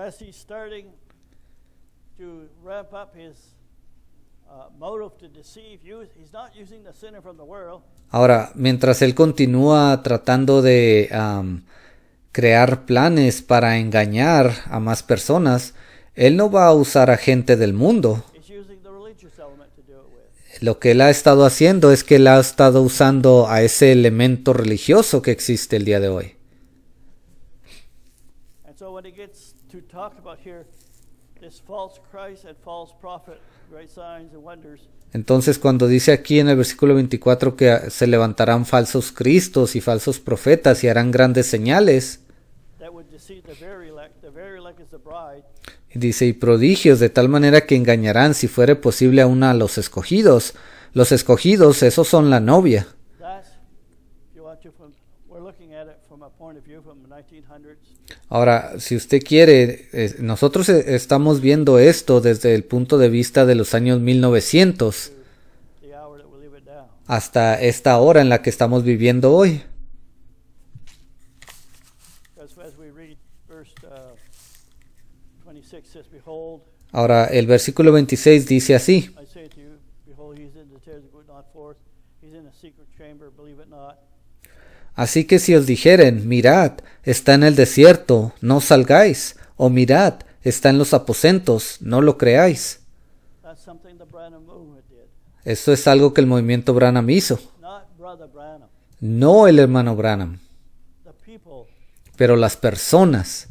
Ahora, mientras él continúa tratando de um, crear planes para engañar a más personas, él no va a usar a gente del mundo. Lo que él ha estado haciendo es que él ha estado usando a ese elemento religioso que existe el día de hoy. Entonces cuando dice aquí en el versículo 24 que se levantarán falsos cristos y falsos profetas y harán grandes señales, Dice, y prodigios, de tal manera que engañarán, si fuere posible, aún a los escogidos. Los escogidos, esos son la novia. Ahora, si usted quiere, eh, nosotros eh, estamos viendo esto desde el punto de vista de los años 1900 hasta esta hora en la que estamos viviendo hoy. Uh, Ahora el versículo 26 dice así. Así que si os dijeren, mirad, está en el desierto, no salgáis, o mirad, está en los aposentos, no lo creáis. Eso es algo que el movimiento Branham hizo. No el hermano Branham pero las personas.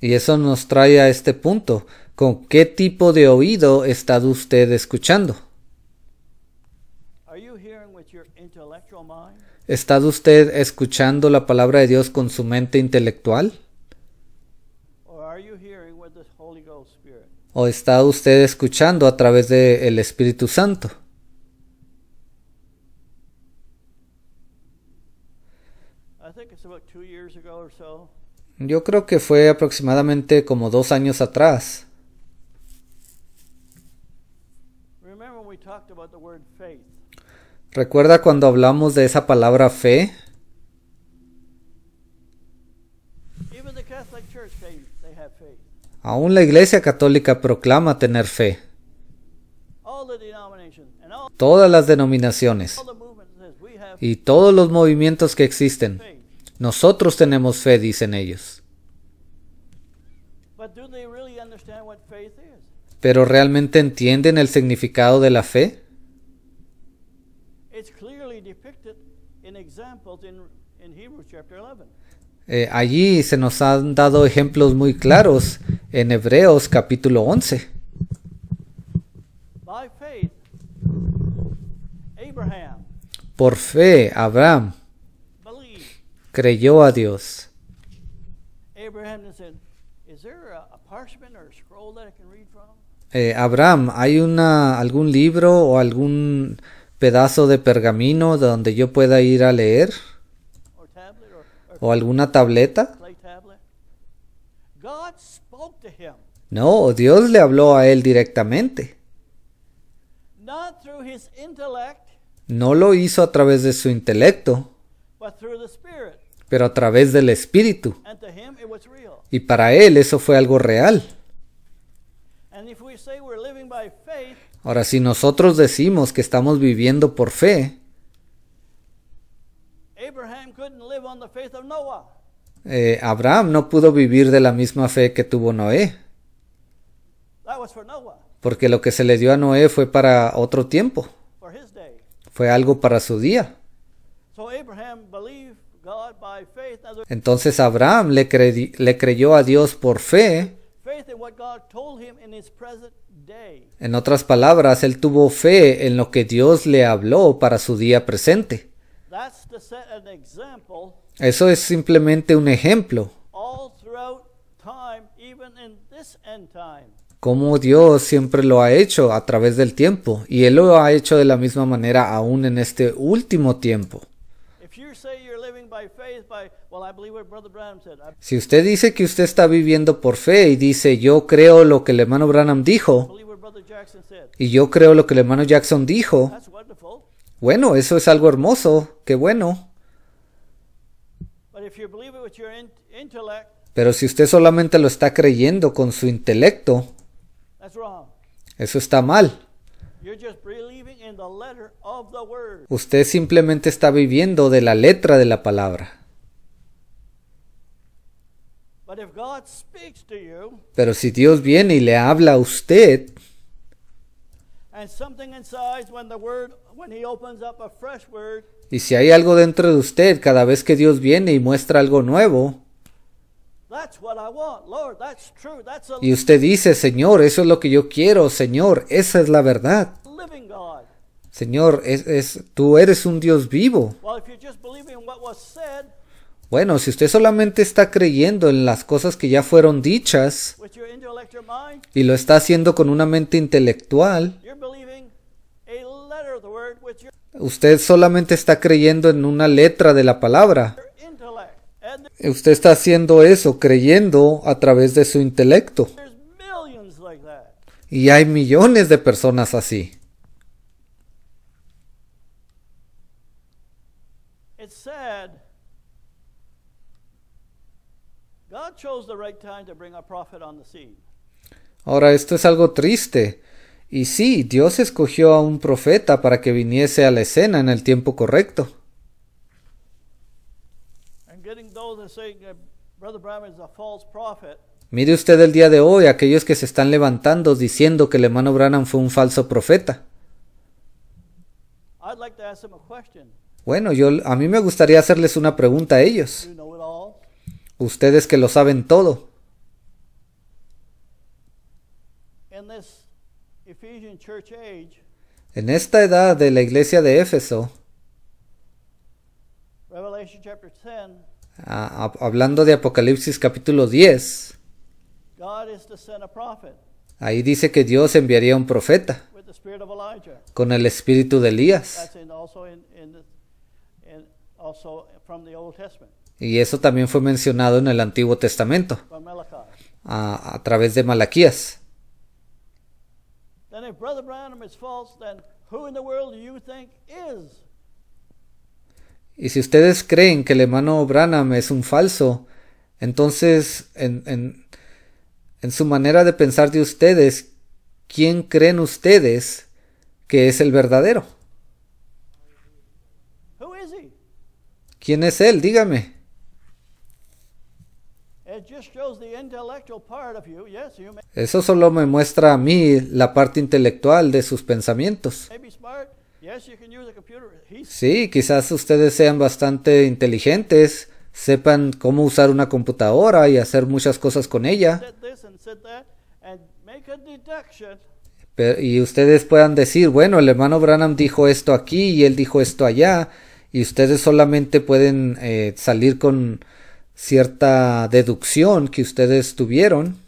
Y eso nos trae a este punto. ¿Con qué tipo de oído está usted escuchando? ¿Está usted escuchando la palabra de Dios con su mente intelectual? ¿O está usted escuchando a través del Espíritu Santo? Yo creo que fue aproximadamente como dos años atrás. ¿Recuerda cuando hablamos de esa palabra fe? Aún la Iglesia Católica proclama tener fe. Todas las denominaciones y todos los movimientos que existen nosotros tenemos fe, dicen ellos. Pero ¿realmente entienden el significado de la fe? Eh, allí se nos han dado ejemplos muy claros en Hebreos capítulo 11. Por fe, Abraham creyó a Dios. Abraham, ¿hay una, algún libro o algún pedazo de pergamino donde yo pueda ir a leer? ¿O alguna tableta? No, Dios le habló a él directamente. No lo hizo a través de su intelecto, pero a través del Espíritu. Y para él eso fue algo real. Ahora, si nosotros decimos que estamos viviendo por fe, eh, Abraham no pudo vivir de la misma fe que tuvo Noé. Porque lo que se le dio a Noé fue para otro tiempo. Fue algo para su día. Entonces Abraham le, creyó a Dios por fe. En otras palabras, él tuvo fe en lo que Dios le habló para su día presente. Eso es simplemente un ejemplo. Como Dios siempre lo ha hecho a través del tiempo, y Él lo ha hecho de la misma manera aún en este último tiempo. Si usted dice que usted está viviendo por fe y dice yo creo lo que el hermano Branham dijo y yo creo lo que el hermano Jackson dijo, bueno, eso es algo hermoso, qué bueno. Pero si usted solamente lo está creyendo con su intelecto, eso está mal. Usted simplemente está viviendo de la letra de la palabra. Pero si Dios viene y le habla a usted, y si hay algo dentro de usted cada vez que Dios viene y muestra algo nuevo, y usted dice, Señor, eso es lo que yo quiero, Señor, esa es la verdad. Señor, es, es, tú eres un Dios vivo. Bueno, si usted solamente está creyendo en las cosas que ya fueron dichas y lo está haciendo con una mente intelectual, usted solamente está creyendo en una letra de la palabra. Usted está haciendo eso creyendo a través de su intelecto. Y hay millones de personas así. Ahora, esto es algo triste. Y sí, Dios escogió a un profeta para que viniese a la escena en el tiempo correcto. Uh, Mire usted el día de hoy aquellos que se están levantando diciendo que el hermano Branham fue un falso profeta. Bueno, yo, a mí me gustaría hacerles una pregunta a ellos ustedes que lo saben todo. En esta edad de la iglesia de Éfeso, hablando de Apocalipsis capítulo 10, ahí dice que Dios enviaría un profeta con el espíritu de Elías. Y eso también fue mencionado en el Antiguo Testamento, a, través de Malaquías. Y si ustedes creen que el hermano Branham es un falso, entonces en, en su manera de pensar de ustedes, ¿quién creen ustedes que es el verdadero? ¿Quién es él? Dígame. Eso solo me muestra a mí la parte intelectual de sus pensamientos. Sí, quizás ustedes sean bastante inteligentes, sepan cómo usar una computadora y hacer muchas cosas con ella. y ustedes puedan decir, bueno, el hermano Branham dijo esto aquí y él dijo esto allá, y ustedes solamente pueden eh, salir con cierta deducción que ustedes tuvieron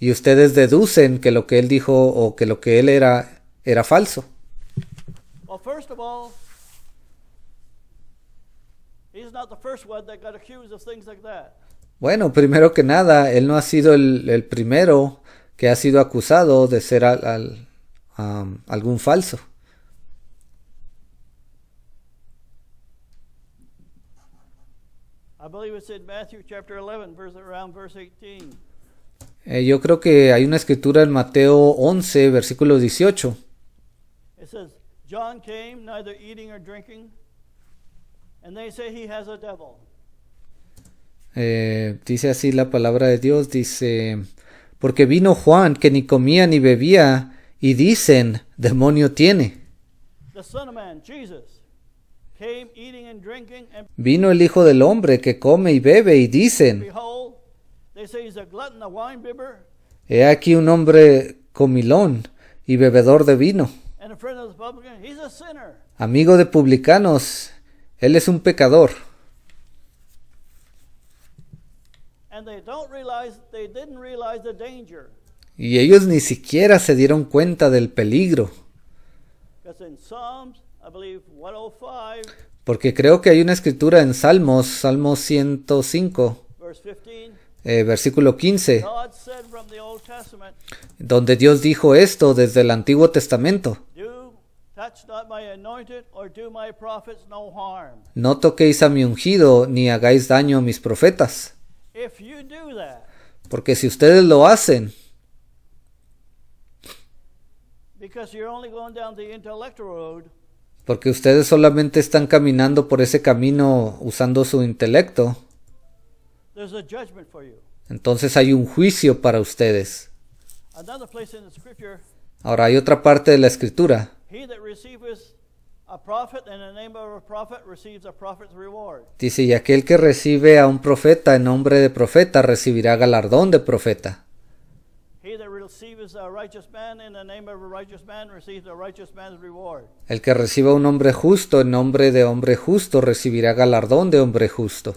y ustedes deducen que lo que él dijo o que lo que él era era falso. Bueno, primero que nada, él no ha sido el, primero que ha sido acusado de ser al, algún falso. yo creo que hay una escritura en Mateo 11, versículo 18. Eh, dice así la palabra de Dios, dice, porque vino Juan que ni comía ni bebía, y dicen, demonio tiene. The Son of Man, Jesus. Vino el Hijo del Hombre que come y bebe y dicen, he aquí un hombre comilón y bebedor de vino, amigo de publicanos, él es un pecador. Y ellos ni siquiera se dieron cuenta del peligro. Oh Porque creo que hay una escritura en Salmos, Salmo 105, eh, versículo 15, donde Dios dijo esto desde el Antiguo Testamento. No toquéis a mi ungido ni hagáis daño a mis profetas. Porque si ustedes lo hacen, because you're only going down the porque ustedes solamente están caminando por ese camino usando su intelecto. Entonces hay un juicio para ustedes. Ahora hay otra parte de la escritura. Dice, y aquel que recibe a un profeta en nombre de profeta recibirá galardón de profeta. El que reciba un hombre justo en nombre de hombre justo recibirá galardón de hombre justo.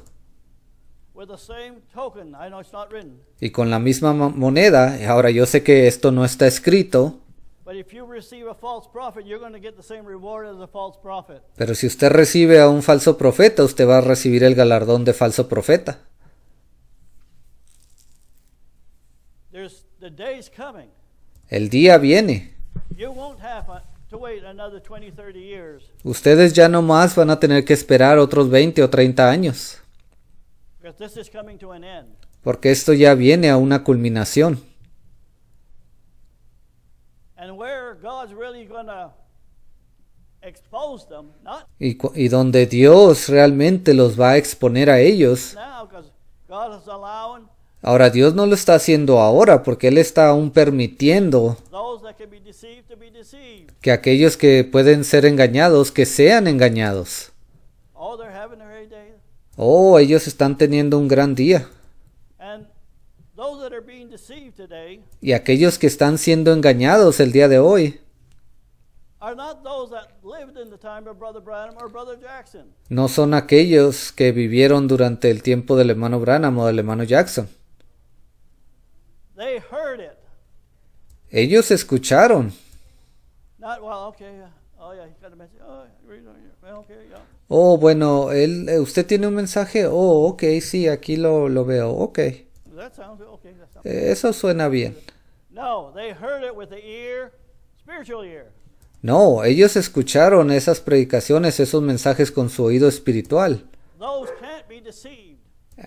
Y con la misma moneda, ahora yo sé que esto no está escrito, pero si usted recibe a un falso profeta, usted va a recibir el galardón de falso profeta. El día viene. Ustedes ya no más van a tener que esperar otros 20 o 30 años. Porque esto ya viene a una culminación. Y, donde Dios realmente los va a exponer a ellos. Ahora Dios no lo está haciendo ahora porque Él está aún permitiendo que aquellos que pueden ser engañados, que sean engañados. Oh, oh ellos están teniendo un gran día. Y aquellos que están siendo engañados el día de hoy no son aquellos que vivieron durante el tiempo del hermano Branham o del hermano Jackson. Ellos escucharon. Not, Oh, bueno, él, eh, usted tiene un mensaje. Oh, ok, sí, aquí lo, veo. Ok. Eh, eso suena bien. No, ellos escucharon esas predicaciones, esos mensajes con su oído espiritual.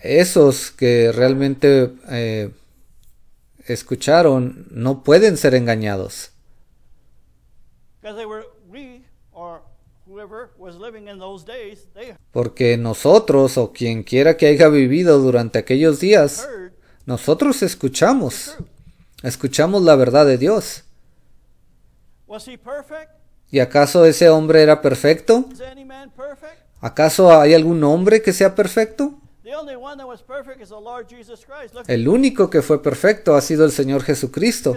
Esos que realmente eh, escucharon no pueden ser engañados. Porque nosotros o quien quiera que haya vivido durante aquellos días, nosotros escuchamos, escuchamos la verdad de Dios. ¿Y acaso ese hombre era perfecto? ¿Acaso hay algún hombre que sea perfecto? El único que fue perfecto ha sido el Señor Jesucristo.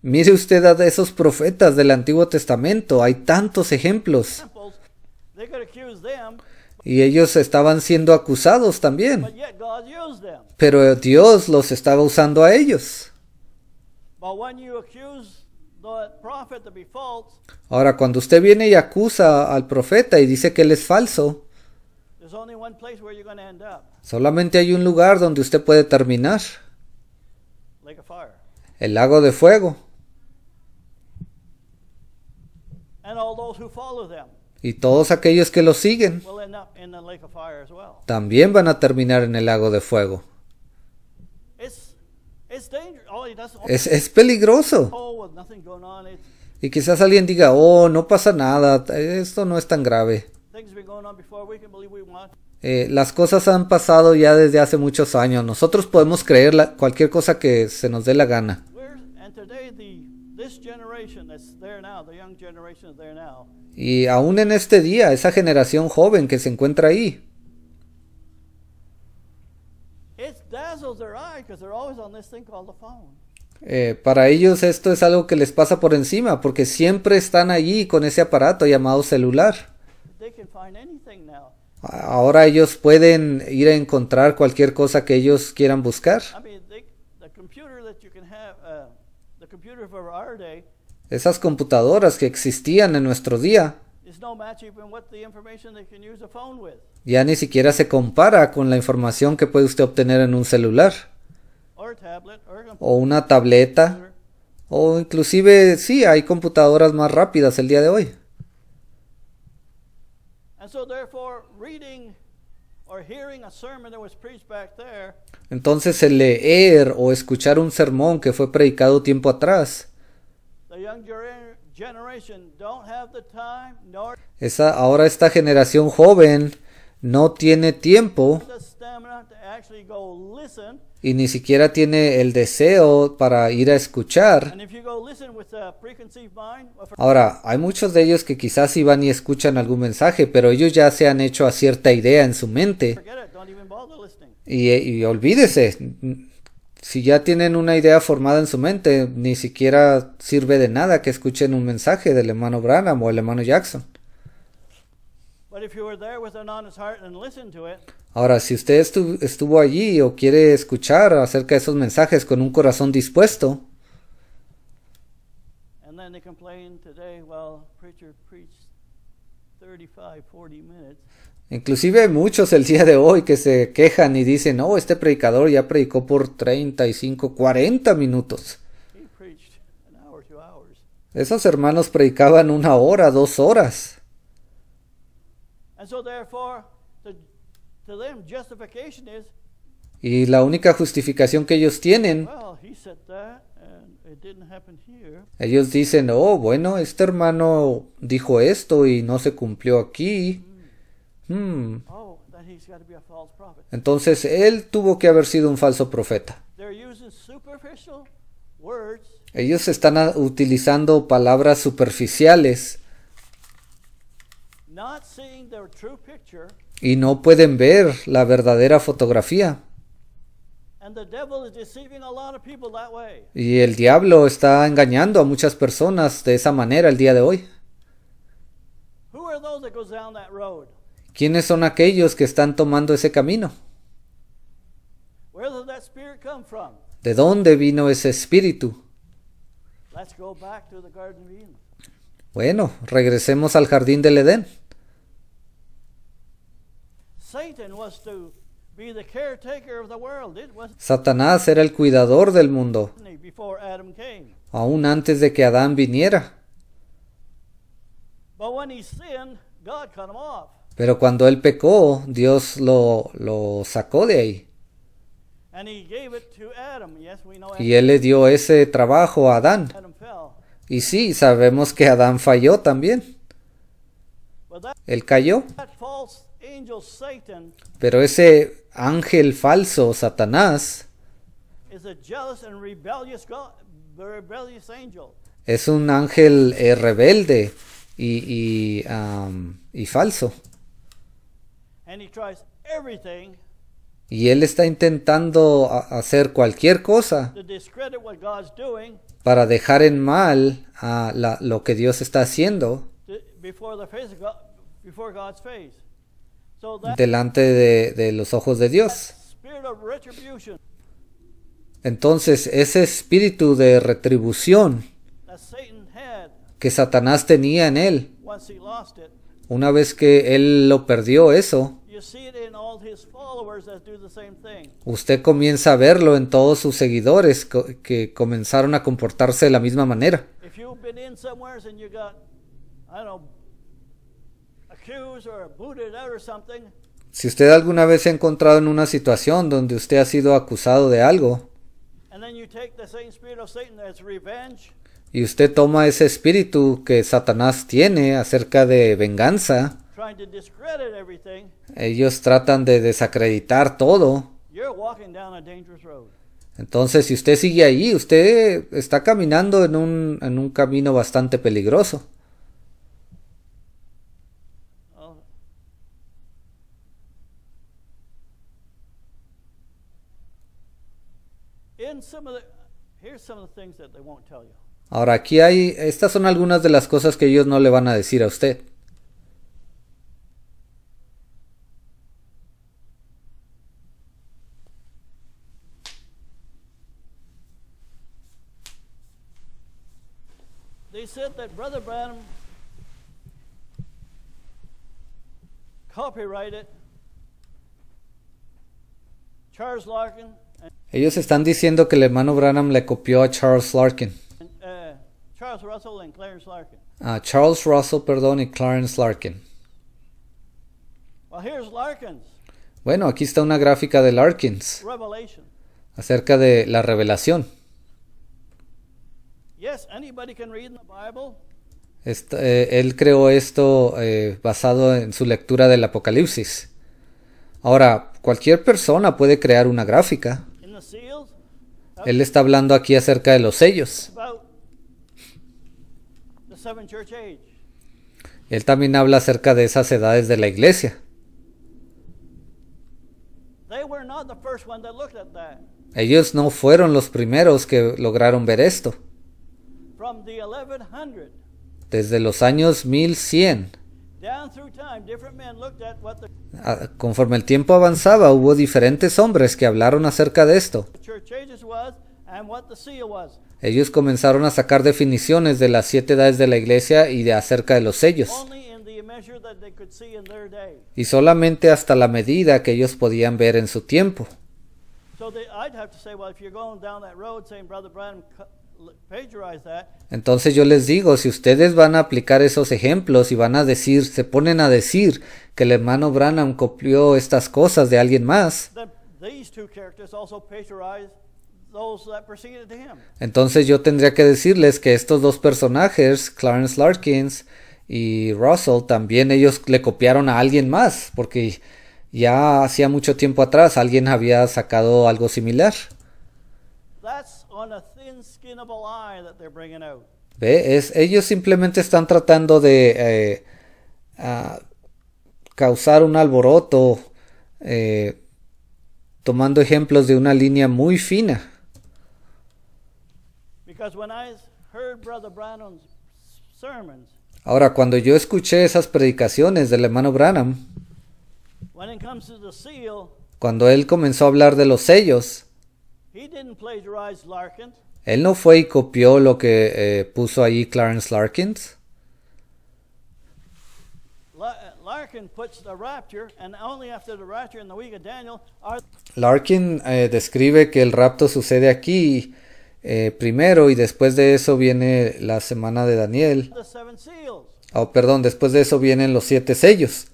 Mire usted a esos profetas del Antiguo Testamento, hay tantos ejemplos. Y ellos estaban siendo acusados también. Pero Dios los estaba usando a ellos. Ahora, cuando usted viene y acusa al profeta y dice que él es falso, Solamente hay un lugar donde usted puede terminar. El lago de fuego. Y todos aquellos que lo siguen también van a terminar en el lago de fuego. Oh, es, es peligroso. Oh, y quizás alguien diga, oh, no pasa nada, esto no es tan grave las cosas han pasado ya desde hace muchos años. Nosotros podemos creer la, cualquier cosa que se nos dé la gana. Y aún en este día, esa generación joven que se encuentra ahí. Eh, para ellos esto es algo que les pasa por encima, porque siempre están allí con ese aparato llamado celular. Ahora ellos pueden ir a encontrar cualquier cosa que ellos quieran buscar. Esas computadoras que existían en nuestro día ya ni siquiera se compara con la información que puede usted obtener en un celular o una tableta o inclusive sí hay computadoras más rápidas el día de hoy. Entonces el leer o escuchar un sermón que fue predicado tiempo atrás, ahora esta generación joven no tiene tiempo y ni siquiera tiene el deseo para ir a escuchar. Ahora, hay muchos de ellos que quizás iban y escuchan algún mensaje, pero ellos ya se han hecho a cierta idea en su mente. Y, eh, y olvídese, si ya tienen una idea formada en su mente, ni siquiera sirve de nada que escuchen un mensaje del hermano Branham o el hermano Jackson. Ahora, si usted estuvo, allí o quiere escuchar acerca de esos mensajes con un corazón dispuesto, Inclusive muchos el día de hoy que se quejan y dicen, no, oh, este predicador ya predicó por 35, 40 minutos. Esos hermanos predicaban una hora, dos horas. Y la única justificación que ellos tienen, ellos dicen, oh, bueno, este hermano dijo esto y no se cumplió aquí. Mm. Hmm. Oh, Entonces él tuvo que haber sido un falso profeta. Ellos están utilizando palabras superficiales y no pueden ver la verdadera fotografía. Y el diablo está engañando a muchas personas de esa manera el día de hoy. ¿Quiénes son aquellos que están tomando ese camino? ¿De dónde vino ese espíritu? Bueno, regresemos al jardín del Edén. Satanás era el cuidador del mundo, aún antes de que Adán viniera. Pero cuando él pecó, Dios lo, sacó de ahí. Y él le dio ese trabajo a Adán. Y sí, sabemos que Adán falló también. Él cayó. Pero ese ángel falso, Satanás, es un ángel eh, rebelde y, y, falso. Y él está intentando hacer cualquier cosa para dejar en mal a lo que Dios está haciendo delante de, los ojos de Dios. Entonces, ese espíritu de retribución que Satanás tenía en él, una vez que él lo perdió eso, usted comienza a verlo en todos sus seguidores que comenzaron a comportarse de la misma manera. Si usted alguna vez se ha encontrado en una situación donde usted ha sido acusado de algo, y usted toma ese espíritu que Satanás tiene acerca de venganza, ellos tratan de desacreditar todo. Entonces, si usted sigue ahí usted está caminando en un, en un camino bastante peligroso. Ahora aquí hay, estas son algunas de las cosas que ellos no le van a decir a usted. They said that Brother Branham copyrighted Charles Larkin ellos están diciendo que el hermano Branham le copió a Charles Larkin. Eh, ah, Charles Russell perdón, y Clarence Larkin. bueno, aquí está una gráfica de Larkins acerca de la revelación. Eh, él creó esto eh, basado en su lectura del Apocalipsis. Ahora, cualquier persona puede crear una gráfica. Él está hablando aquí acerca de los sellos. Él también habla acerca de esas edades de la iglesia. Ellos no fueron los primeros que lograron ver esto. Desde los años 1100 Ah, conforme el tiempo avanzaba, hubo diferentes hombres que hablaron acerca de esto. Ellos comenzaron a sacar definiciones de las siete edades de la iglesia y de acerca de los sellos. Y solamente hasta la medida que ellos podían ver en su tiempo. Entonces yo les digo, si ustedes van a aplicar esos ejemplos y van a decir, se ponen a decir que el hermano Branham copió estas cosas de alguien más, entonces yo tendría que decirles que estos dos personajes, Clarence Larkins y Russell, también ellos le copiaron a alguien más, porque ya hacía mucho tiempo atrás alguien había sacado algo similar. ¿Ve? Es, ellos simplemente están tratando de eh, causar un alboroto, eh, tomando ejemplos de una línea muy fina. Ahora, cuando yo escuché esas predicaciones del hermano Branham, cuando él comenzó a hablar de los sellos, él no fue y copió lo que eh, puso ahí Clarence Larkins. Larkin eh, describe que el rapto sucede aquí eh, primero y después de eso viene la semana de Daniel. Oh, perdón, después de eso vienen los siete sellos.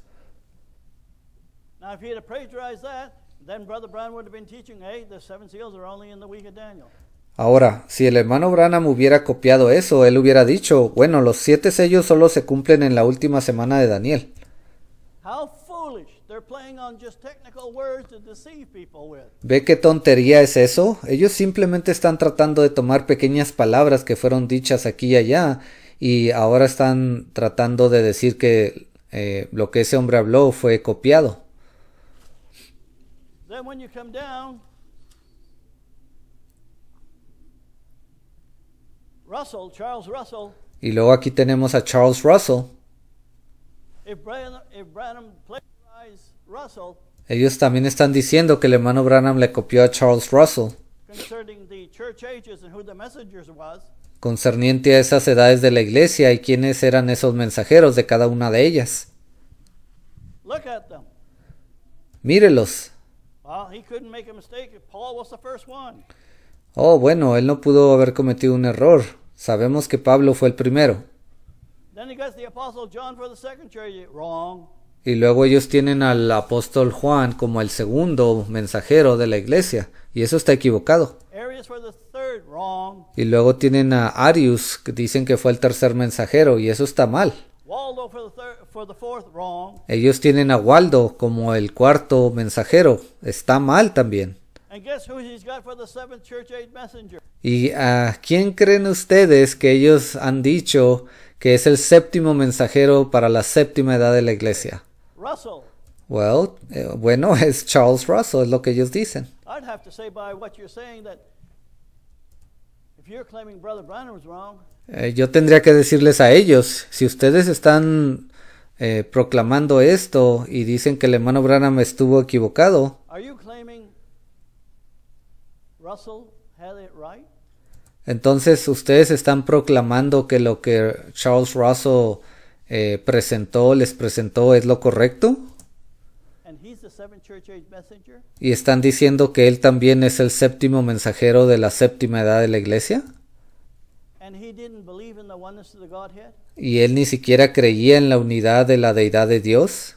Ahora, si el hermano Branham hubiera copiado eso, él hubiera dicho, bueno, los siete sellos solo se cumplen en la última semana de Daniel. ¿Ve qué tontería es eso? Ellos simplemente están tratando de tomar pequeñas palabras que fueron dichas aquí y allá y ahora están tratando de decir que eh, lo que ese hombre habló fue copiado. Y luego aquí tenemos a Charles Russell. Ellos también están diciendo que el hermano Branham le copió a Charles Russell concerniente a esas edades de la iglesia y quiénes eran esos mensajeros de cada una de ellas. Mírelos. Oh, bueno, él no pudo haber cometido un error. Sabemos que Pablo fue el primero. Y luego ellos tienen al apóstol Juan como el segundo mensajero de la iglesia. Y eso está equivocado. Y luego tienen a Arius, que dicen que fue el tercer mensajero. Y eso está mal. Ellos tienen a Waldo como el cuarto mensajero. Está mal también. ¿Y a quién creen ustedes que ellos han dicho que es el séptimo mensajero para la séptima edad de la iglesia? Well, eh, bueno, es Charles Russell, es lo que ellos dicen. Eh, yo tendría que decirles a ellos, si ustedes están eh, proclamando esto y dicen que el hermano Branham estuvo equivocado, Are you entonces, ustedes están proclamando que lo que Charles Russell eh, presentó, les presentó, es lo correcto. Y están diciendo que él también es el séptimo mensajero de la séptima edad de la iglesia. Y él ni siquiera creía en la unidad de la deidad de Dios.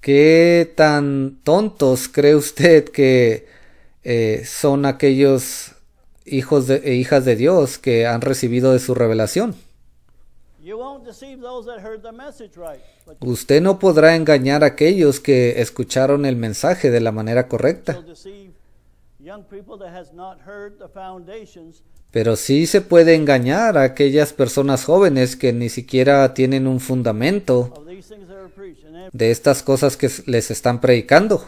¿Qué tan tontos cree usted que eh, son aquellos hijos de, e hijas de Dios que han recibido de su revelación? Usted no podrá engañar a aquellos que escucharon el mensaje de la manera correcta. Pero sí se puede engañar a aquellas personas jóvenes que ni siquiera tienen un fundamento de estas cosas que les están predicando.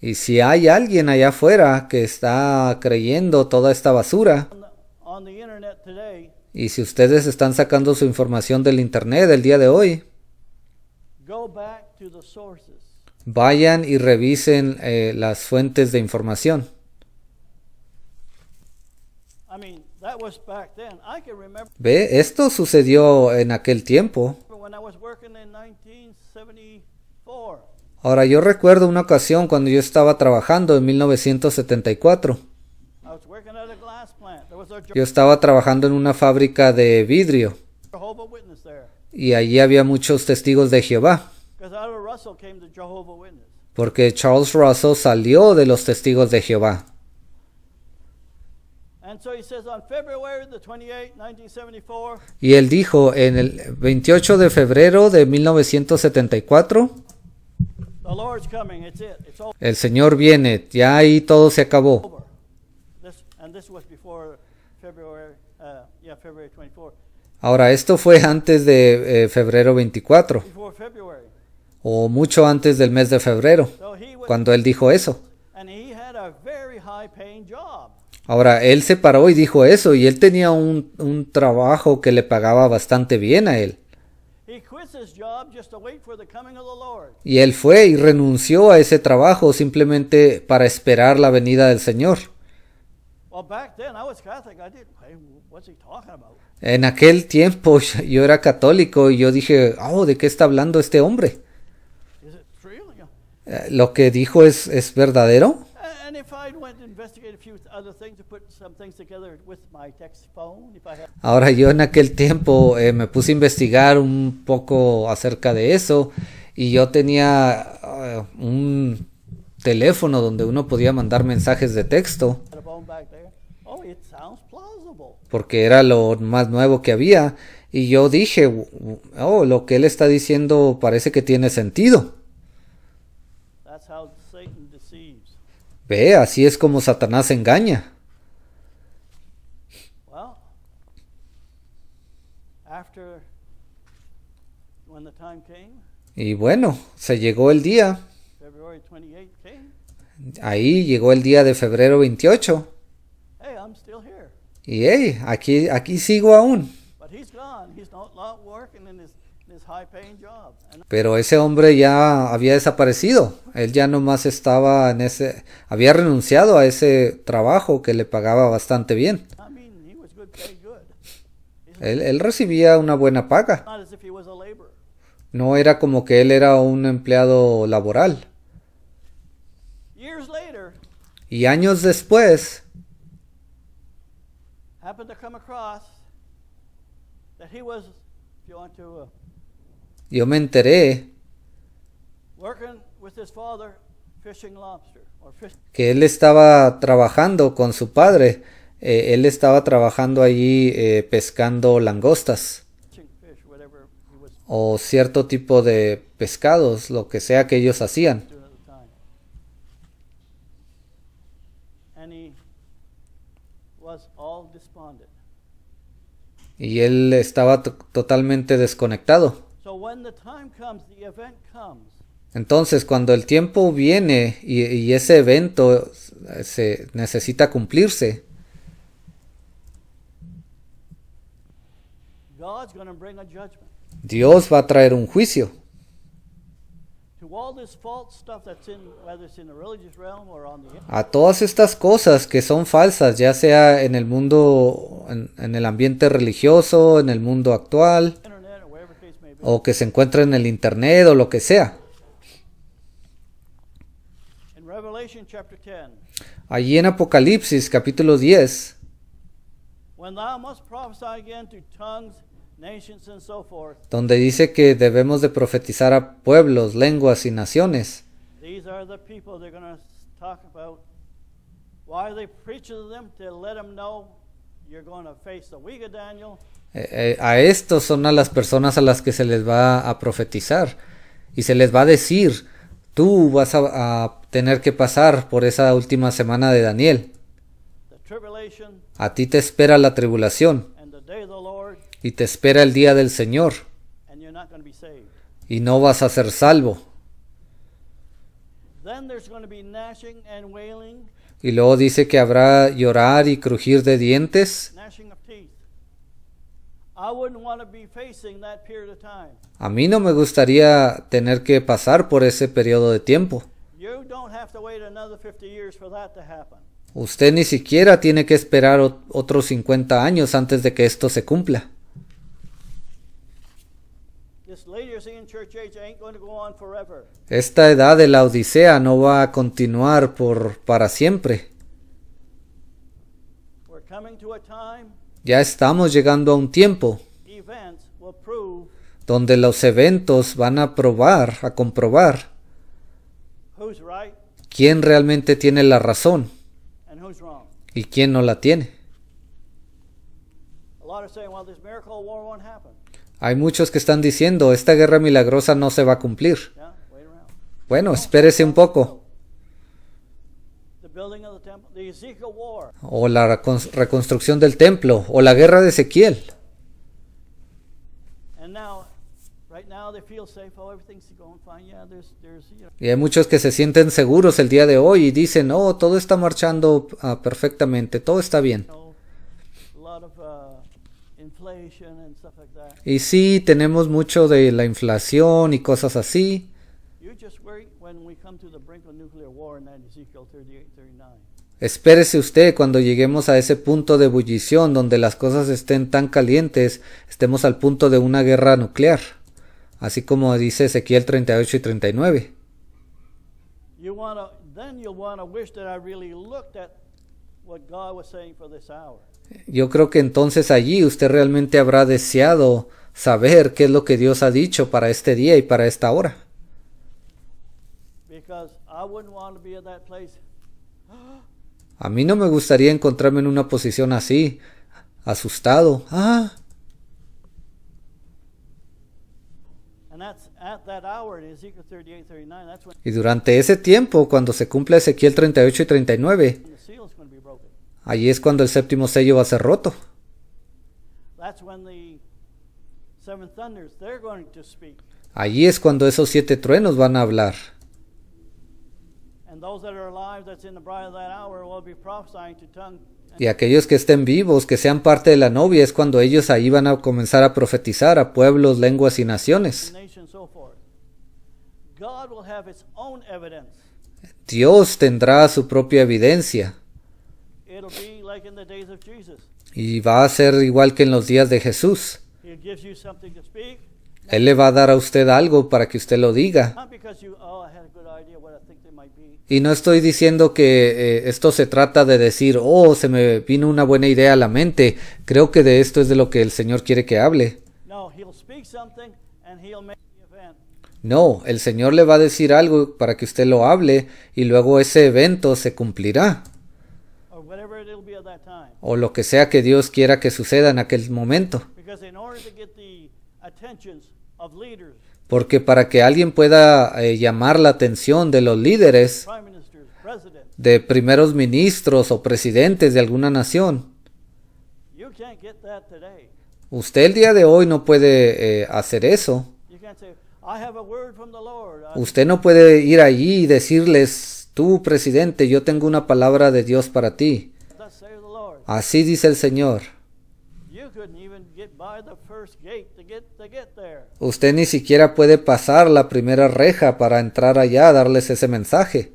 Y si hay alguien allá afuera que está creyendo toda esta basura, y si ustedes están sacando su información del Internet el día de hoy, vayan y revisen eh, las fuentes de información. Ve, esto sucedió en aquel tiempo. Ahora, yo recuerdo una ocasión cuando yo estaba trabajando en 1974. Yo estaba trabajando en una fábrica de vidrio. Y allí había muchos testigos de Jehová. Porque Charles Russell salió de los testigos de Jehová. Y él dijo en el 28 de febrero de 1974, el Señor viene, ya ahí todo se acabó. Uh, Ahora, esto fue antes de eh, febrero 24, o mucho antes del mes de febrero, cuando él dijo eso. Ahora, él se paró y dijo eso, y él tenía un, trabajo que le pagaba bastante bien a él. Y él fue y renunció a ese trabajo simplemente para esperar la venida del Señor. En aquel tiempo yo era católico y yo dije, oh, ¿de qué está hablando este hombre? Eh, ¿Lo que dijo es, es verdadero? Ahora yo en aquel tiempo eh, me puse a investigar un poco acerca de eso y yo tenía eh, un teléfono donde uno podía mandar mensajes de texto oh, porque era lo más nuevo que había y yo dije, oh, lo que él está diciendo parece que tiene sentido. Ve, así es como Satanás engaña. Y bueno, se llegó el día. Ahí llegó el día de febrero 28. Y hey, aquí, aquí sigo aún. Pero ese hombre ya había desaparecido. Él ya nomás estaba en ese... había renunciado a ese trabajo que le pagaba bastante bien. Él, recibía una buena paga. No era como que él era un empleado laboral. Y años después, happened to come uh, yo me enteré que él estaba trabajando con su padre. Eh, él estaba trabajando allí eh, pescando langostas o cierto tipo de pescados, lo que sea que ellos hacían. Y él estaba totalmente desconectado. Entonces, cuando el tiempo viene y, ese evento se necesita cumplirse, Dios va a traer un juicio. A todas estas cosas que son falsas, ya sea en el mundo, en el ambiente religioso, en el mundo actual o que se encuentra en el Internet o lo que sea. Allí en Apocalipsis capítulo 10, donde dice que debemos de profetizar a pueblos, lenguas y naciones. Eh, eh, a estos son a las personas a las que se les va a profetizar y se les va a decir, tú vas a, a tener que pasar por esa última semana de Daniel. A ti te espera la tribulación y te espera el día del Señor y no vas a ser salvo. Y luego dice que habrá llorar y crujir de dientes a mí no me gustaría tener que pasar por ese periodo de tiempo. Usted ni siquiera tiene que esperar otros 50 años antes de que esto se cumpla. Esta edad de la Odisea no va a continuar por para siempre. Ya estamos llegando a un tiempo donde los eventos van a probar, a comprobar quién realmente tiene la razón y quién no la tiene. Hay muchos que están diciendo, esta guerra milagrosa no se va a cumplir. Bueno, espérese un poco. o la reconstrucción del templo, o la guerra de Ezequiel. Y hay muchos que se sienten seguros el día de hoy y dicen, oh, todo está marchando ah, perfectamente, todo está bien. Uh, y sí, tenemos mucho de la inflación y cosas así. Espérese usted cuando lleguemos a ese punto de ebullición donde las cosas estén tan calientes, estemos al punto de una guerra nuclear, así como dice Ezequiel 38 y 39. Yo creo que entonces allí usted realmente habrá deseado saber qué es lo que Dios ha dicho para este día y para esta hora. Because I wouldn't want to be that a mí no me gustaría encontrarme en una posición así, asustado. Ah. Y durante ese tiempo, cuando se cumple Ezequiel 38 y 39, allí es cuando el séptimo sello va a ser roto. Allí es cuando esos siete truenos van a hablar. Y aquellos que estén vivos, que sean parte de la novia, es cuando ellos ahí van a comenzar a profetizar a pueblos, lenguas y naciones. Dios tendrá su propia evidencia. Y va a ser igual que en los días de Jesús. Él le va a dar a usted algo para que usted lo diga. Y no estoy diciendo que eh, esto se trata de decir, oh, se me vino una buena idea a la mente. Creo que de esto es de lo que el Señor quiere que hable. No, el Señor le va a decir algo para que usted lo hable y luego ese evento se cumplirá. O lo que sea que Dios quiera que suceda en aquel momento. Porque para que alguien pueda eh, llamar la atención de los líderes, de primeros ministros o presidentes de alguna nación, usted el día de hoy no puede eh, hacer eso. Usted no puede ir allí y decirles, tú presidente, yo tengo una palabra de Dios para ti. Así dice el Señor. Usted ni siquiera puede pasar la primera reja para entrar allá a darles ese mensaje.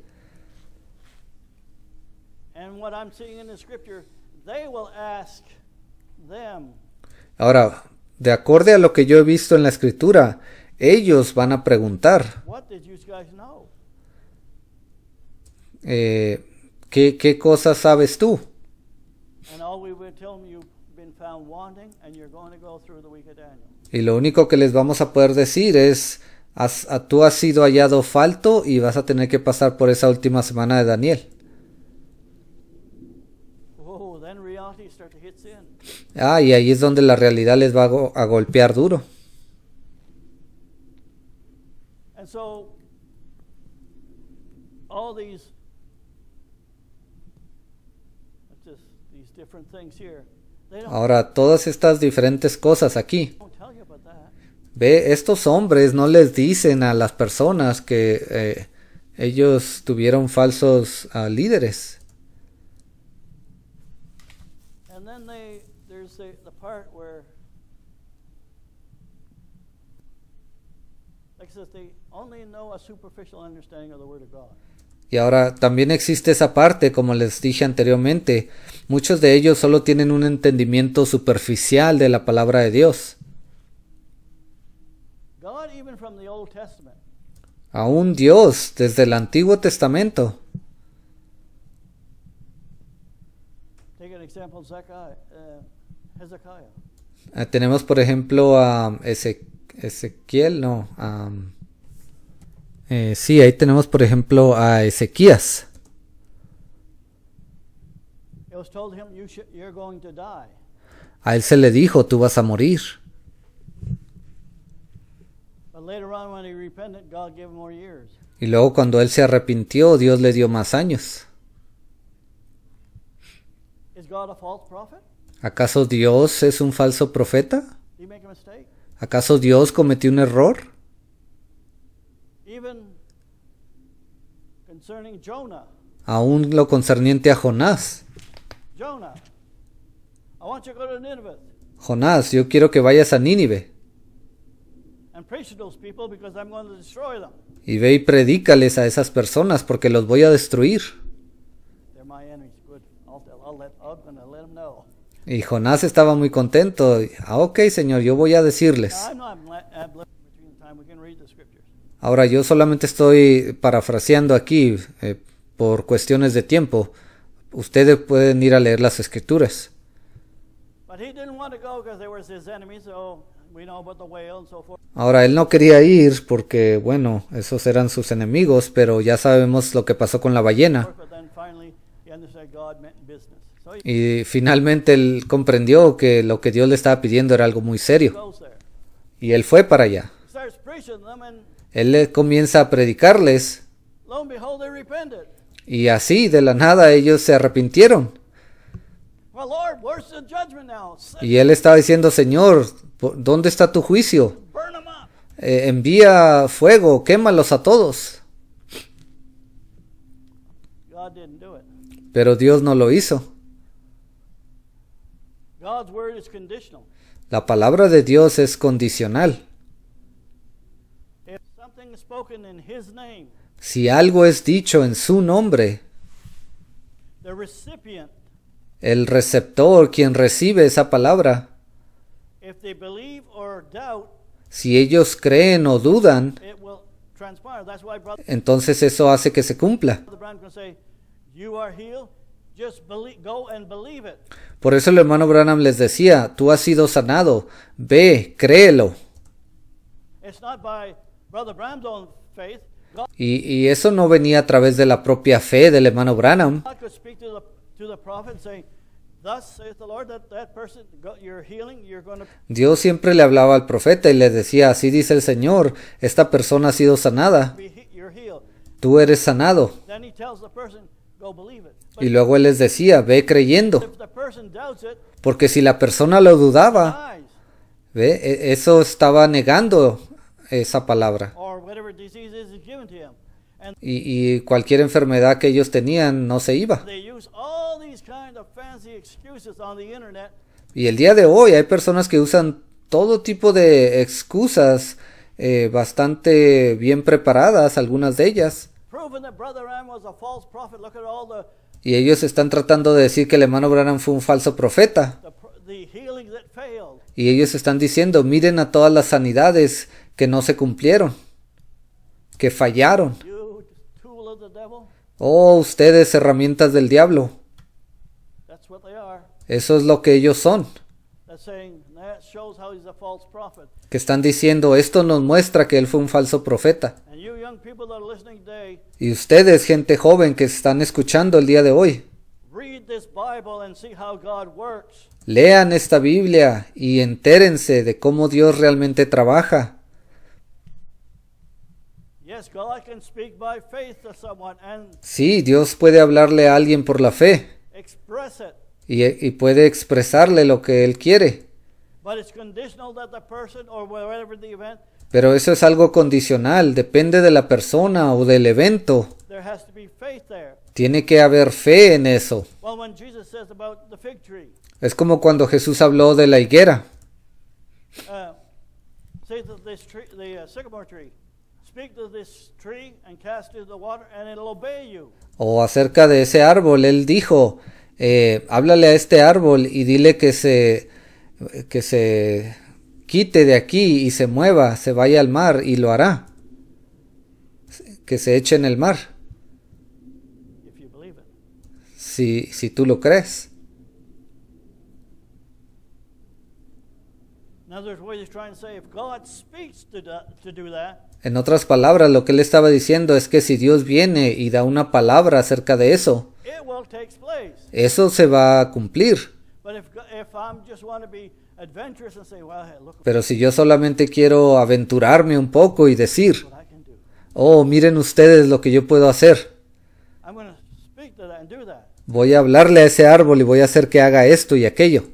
Ahora, de acuerdo a lo que yo he visto en la escritura, ellos van a preguntar. Eh, ¿qué, cosas sabes tú? we wanting go y lo único que les vamos a poder decir es, a, tú has sido hallado falto y vas a tener que pasar por esa última semana de Daniel. Ah, y ahí es donde la realidad les va a golpear duro. Ahora, todas estas diferentes cosas aquí Ve, estos hombres no les dicen a las personas que eh, ellos tuvieron falsos líderes. only know a superficial understanding of the Word of God. Y ahora también existe esa parte, como les dije anteriormente, muchos de ellos solo tienen un entendimiento superficial de la palabra de Dios. a un Dios desde el Antiguo Testamento. Uh, ah, tenemos por ejemplo a Ezequiel, no. Eh, sí, ahí tenemos por ejemplo a Ezequías. A él se le dijo, tú vas a morir. Y luego cuando él se arrepintió, Dios le dio más años. ¿Acaso Dios es un falso profeta? ¿Acaso Dios cometió un error? Aún lo concerniente a Jonás. Jonás, yo quiero que vayas a Nínive. Y ve y predícales a esas personas porque los voy a destruir. Y Jonás estaba muy contento. Ah, ok, Señor, yo voy a decirles. Em Ahora yo solamente estoy parafraseando aquí eh, por cuestiones de tiempo. Ustedes pueden ir a leer las escrituras. Ahora, él no quería ir porque, bueno, esos eran sus enemigos, pero ya sabemos lo que pasó con la ballena. Y finalmente él comprendió que lo que Dios le estaba pidiendo era algo muy serio. Y él fue para allá. Él comienza a predicarles. Y así, de la nada, ellos se arrepintieron. Y él estaba diciendo, Señor, ¿dónde está tu juicio? Em eh, envía fuego, quémalos a todos. Pero Dios no lo hizo. La palabra de Dios es condicional. Si algo es dicho en su nombre, el receptor, quien recibe esa palabra. Si ellos creen o dudan, entonces eso hace que se cumpla. Por eso el hermano Branham les decía, tú has sido sanado, ve, créelo. Y, y eso no venía a través de la propia fe del hermano Branham. Dios siempre le hablaba al profeta y le decía, así dice el Señor, esta persona ha sido sanada. Tú eres sanado. Y luego él les decía, ve creyendo. Porque si la persona lo dudaba, ve, e, eso estaba negando esa palabra. Y, cualquier enfermedad que ellos tenían no se iba. Y el día de hoy hay personas que usan todo tipo de excusas eh, bastante bien preparadas, algunas de ellas. Y ellos están tratando de decir que el hermano Branham fue un falso profeta. Y ellos están diciendo, miren a todas las sanidades que no se cumplieron, que fallaron. Oh, ustedes herramientas del diablo. Eso es lo que ellos son. Que están diciendo, esto nos muestra que él fue un falso profeta. Y ustedes, gente joven que están escuchando el día de hoy, lean esta Biblia y entérense de cómo Dios realmente trabaja. Sí, Dios puede hablarle a alguien por la fe y, puede expresarle lo que Él quiere. Pero eso es algo condicional, depende de la persona o del evento. Tiene que haber fe en eso. Es como cuando Jesús habló de la higuera. Uh, o acerca de ese árbol, él dijo, eh, háblale a este árbol y dile que se, que se quite de aquí y se mueva, se vaya al mar y lo hará. Que se eche en el mar. Si, si tú lo crees. In other words, trying to say, if God speaks to en otras palabras, lo que él estaba diciendo es que si Dios viene y da una palabra acerca de eso, eso se va a cumplir. Pero si yo solamente quiero aventurarme un poco y decir, oh, miren ustedes lo que yo puedo hacer. Voy a hablarle a ese árbol y voy a hacer que haga esto y aquello.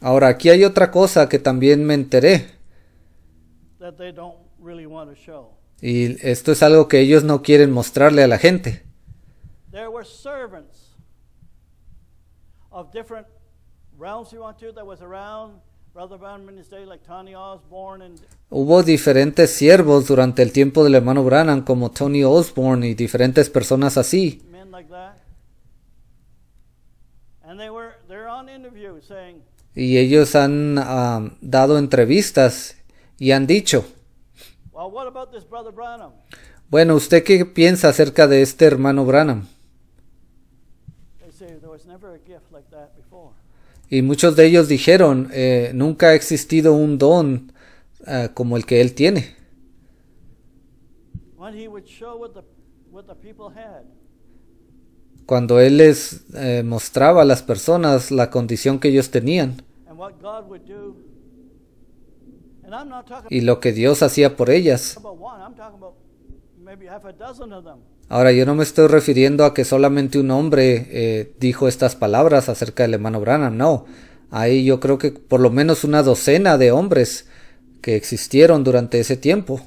Ahora, aquí hay otra cosa que también me enteré. Y esto es algo que ellos no quieren mostrarle a la gente. Hubo diferentes siervos durante el tiempo del hermano Branham como Tony Osborne y diferentes personas así. y ellos han ah, dado entrevistas y han dicho, bueno, ¿usted qué piensa acerca de este hermano Branham? Y muchos de ellos dijeron, eh, nunca ha existido un don eh, como el que él tiene. Cuando él les eh, mostraba a las personas la condición que ellos tenían y lo que Dios hacía por ellas. Ahora, yo no me estoy refiriendo a que solamente un hombre eh, dijo estas palabras acerca del hermano Branham, no. Ahí yo creo que por lo menos una docena de hombres que existieron durante ese tiempo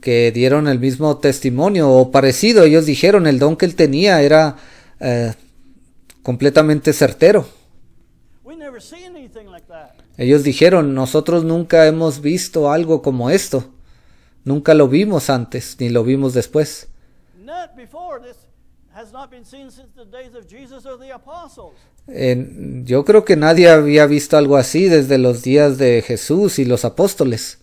que dieron el mismo testimonio o parecido. Ellos dijeron el don que él tenía era eh, completamente certero. Ellos dijeron, nosotros nunca hemos visto algo como esto. Nunca lo vimos antes, ni lo vimos después. yo creo que nadie había visto algo así desde los días de Jesús y los apóstoles.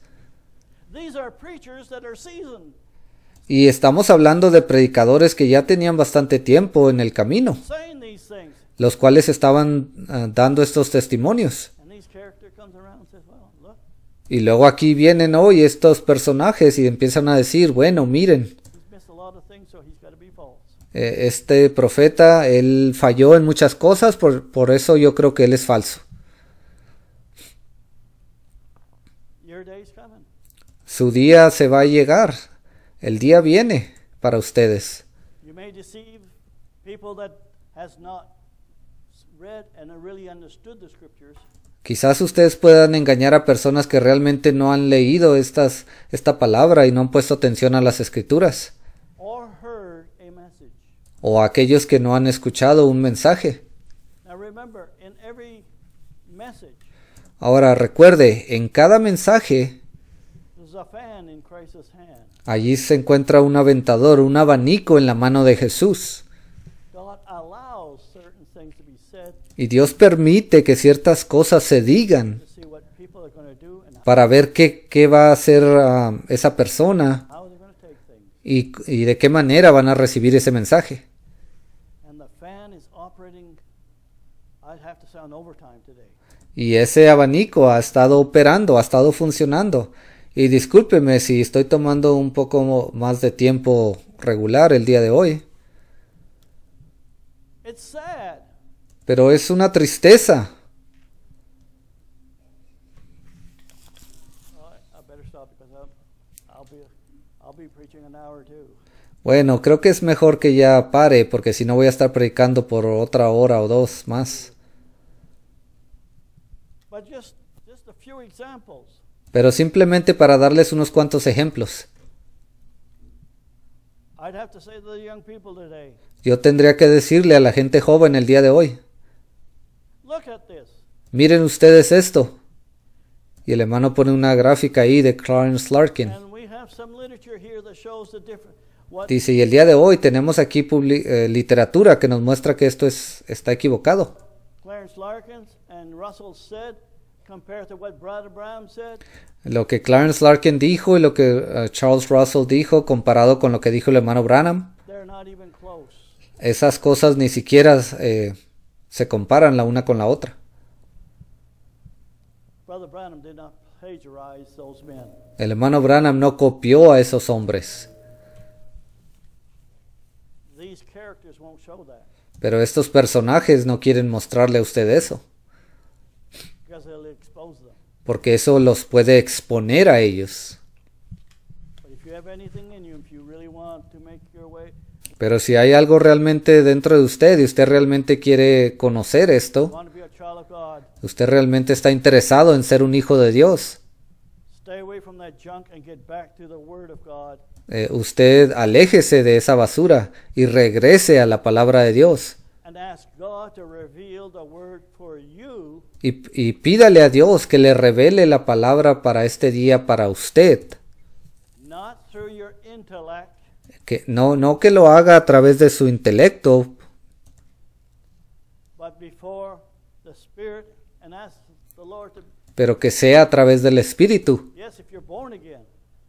Y estamos hablando de predicadores que ya tenían bastante tiempo en el camino, los cuales estaban ah, dando estos testimonios. Y luego aquí vienen hoy estos personajes y empiezan a decir, bueno, miren, eh, este profeta, él falló en muchas cosas, por, por eso yo creo que él es falso. Su día se va a llegar, el día viene para ustedes. Quizás ustedes puedan engañar a personas que realmente no han leído esta palabra y no han puesto atención a las escrituras. O a aquellos que no han escuchado un mensaje. Ahora recuerde, en cada mensaje allí se encuentra un aventador, un abanico en la mano de Jesús. Y Dios permite que ciertas cosas se digan para ver qué, va a hacer ah, esa persona y, de qué manera van a recibir ese mensaje. Y ese abanico ha estado operando, ha estado funcionando. Y discúlpeme si estoy tomando un poco más de tiempo regular el día de hoy. Pero es una tristeza. Bueno, creo que es mejor que ya pare, porque si no voy a estar predicando por otra hora o dos más. Pero simplemente para darles unos cuantos ejemplos. Yo tendría que decirle a la gente joven el día de hoy, Miren ustedes esto. Y el hermano pone una gráfica ahí de Clarence Larkin. Dice, y el día de hoy tenemos aquí eh, literatura que nos muestra que esto es, está equivocado. Lo que Clarence Larkin dijo y lo que eh, Charles Russell dijo comparado con lo que dijo el hermano Branham, esas cosas ni siquiera eh, se comparan la una con la otra. El hermano Branham no copió a esos hombres. Pero estos personajes no quieren mostrarle a usted eso. Porque eso los puede exponer a ellos. Pero si hay algo realmente dentro de usted y usted realmente quiere conocer esto, usted realmente está interesado en ser un hijo de Dios. Eh, usted aléjese de esa basura y regrese a la palabra de Dios. Y, y pídale a Dios que le revele la palabra para este día para usted. Que, no, no que lo haga a través de su intelecto. Pero que sea a través del Espíritu.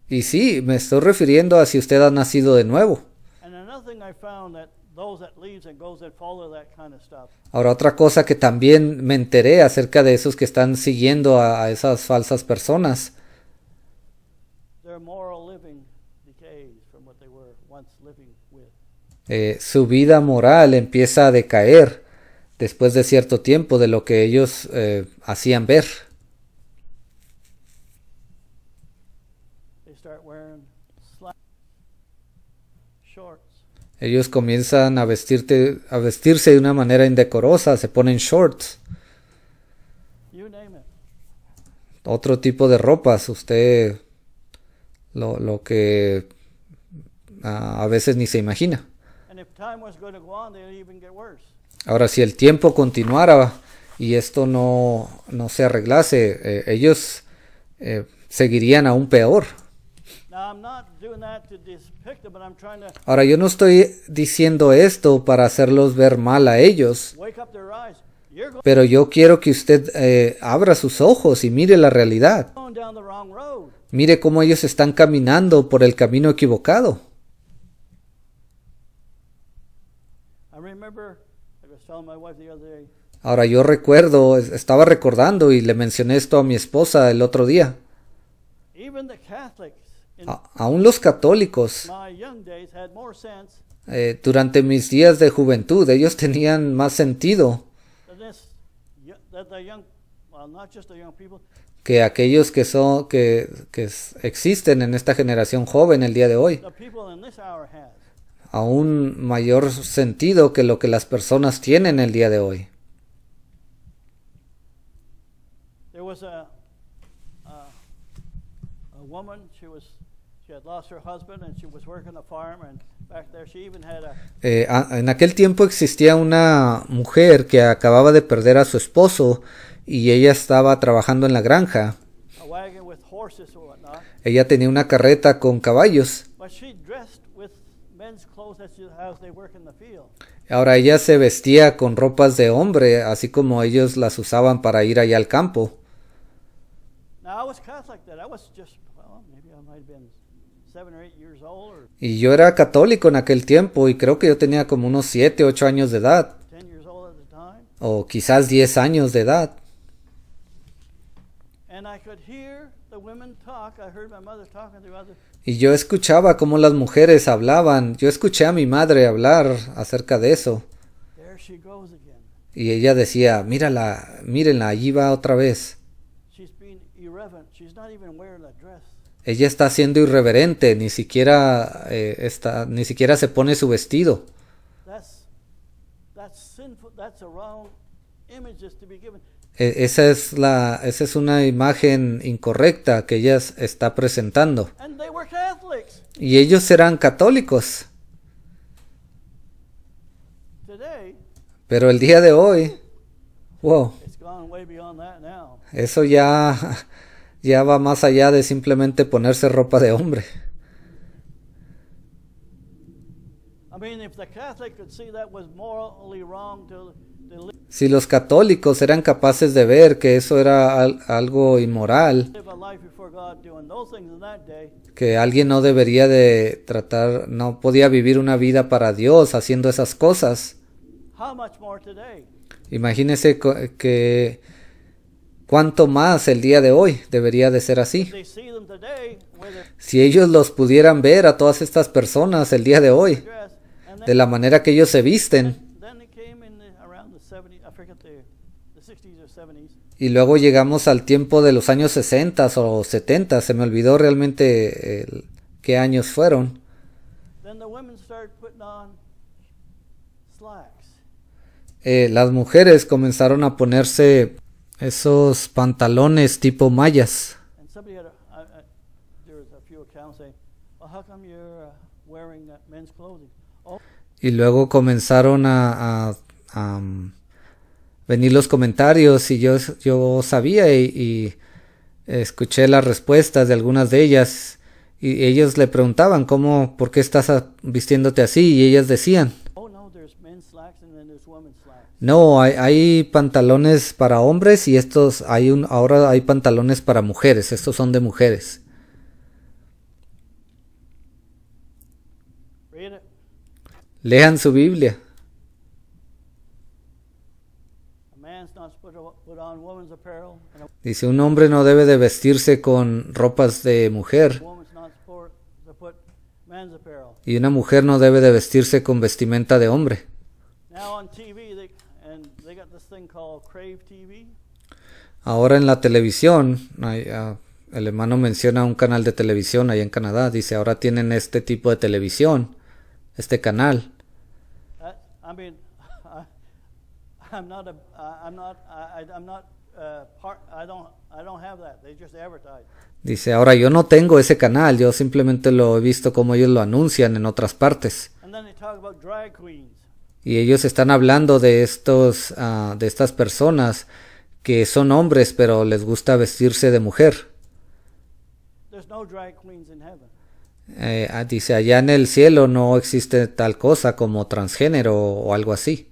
Y sí, me estoy refiriendo a si usted ha nacido de nuevo. Ahora otra cosa que también me enteré acerca de esos que están siguiendo a, a esas falsas personas. Eh, su vida moral empieza a decaer después de cierto tiempo de lo que ellos eh, hacían ver. Ellos comienzan a, vestirte, a vestirse de una manera indecorosa, se ponen shorts. Otro tipo de ropas, usted lo que Ah, a veces ni se imagina. Ahora, si el tiempo continuara y esto no, se arreglase, eh, ellos eh, seguirían aún peor. Ahora, yo no estoy diciendo esto para hacerlos ver mal a ellos, pero yo quiero que usted eh, abra sus ojos y mire la realidad. Mire cómo ellos están caminando por el camino equivocado. Ahora yo recuerdo, estaba recordando y le mencioné esto a mi esposa el otro día. aún los católicos, eh, durante mis días de juventud, ellos tenían más sentido que aquellos que son que, que existen en esta generación joven el día de hoy a un mayor sentido que lo que las personas tienen el día de hoy. en aquel tiempo existía una mujer que acababa de perder a su esposo y ella estaba trabajando en la granja. Ella tenía una carreta con caballos. Ahora ella se vestía con ropas de hombre, así como ellos las usaban para ir allá al campo. Y yo era católico en aquel tiempo y creo que yo tenía como unos 7, 8 años de edad. O quizás 10 años de edad. Y yo escuchaba cómo las mujeres hablaban. Yo escuché a mi madre hablar acerca de eso. Y ella decía, mírala, mírenla, allí va otra vez. Ella está siendo irreverente, ni siquiera eh, está, ni siquiera se pone su vestido. E, esa, es la, esa es una imagen incorrecta que ella está presentando. Y ellos serán católicos. Pero el día de hoy, wow, eso ya, ya va más allá de simplemente ponerse ropa de hombre. Si los católicos eran capaces de ver que eso era algo inmoral, que alguien no debería de tratar, no podía vivir una vida para Dios haciendo esas cosas. Imagínese que cuánto más el día de hoy debería de ser así. Si ellos los pudieran ver a todas estas personas el día de hoy, de la manera que ellos se visten, Y luego llegamos al tiempo de los años 60 o 70, se me olvidó realmente qué años fueron. Eh, las mujeres comenzaron a ponerse esos pantalones tipo mallas. Uh, oh. Y luego comenzaron a Vení los comentarios y yo, yo sabía y, escuché las respuestas de algunas de ellas y ellos le preguntaban cómo, por qué estás vistiéndote así y ellas decían, oh, no, hay, hay, pantalones para hombres y estos hay un ahora hay pantalones para mujeres, estos son de mujeres. Lean su Biblia. Dice, un hombre no debe de vestirse con ropas de mujer. Y una mujer no debe de vestirse con vestimenta de hombre. Ahora en la televisión, ah, el hermano menciona un canal de televisión ahí en Canadá. Dice, ahora tienen este tipo de televisión, este canal. Dice, ahora yo no tengo ese canal, yo simplemente lo he visto como ellos lo anuncian en otras partes. Y ellos están hablando de estos, ah, de estas personas que son hombres pero les gusta vestirse de mujer. Eh, ah, dice, allá en el cielo no existe tal cosa como transgénero o algo así.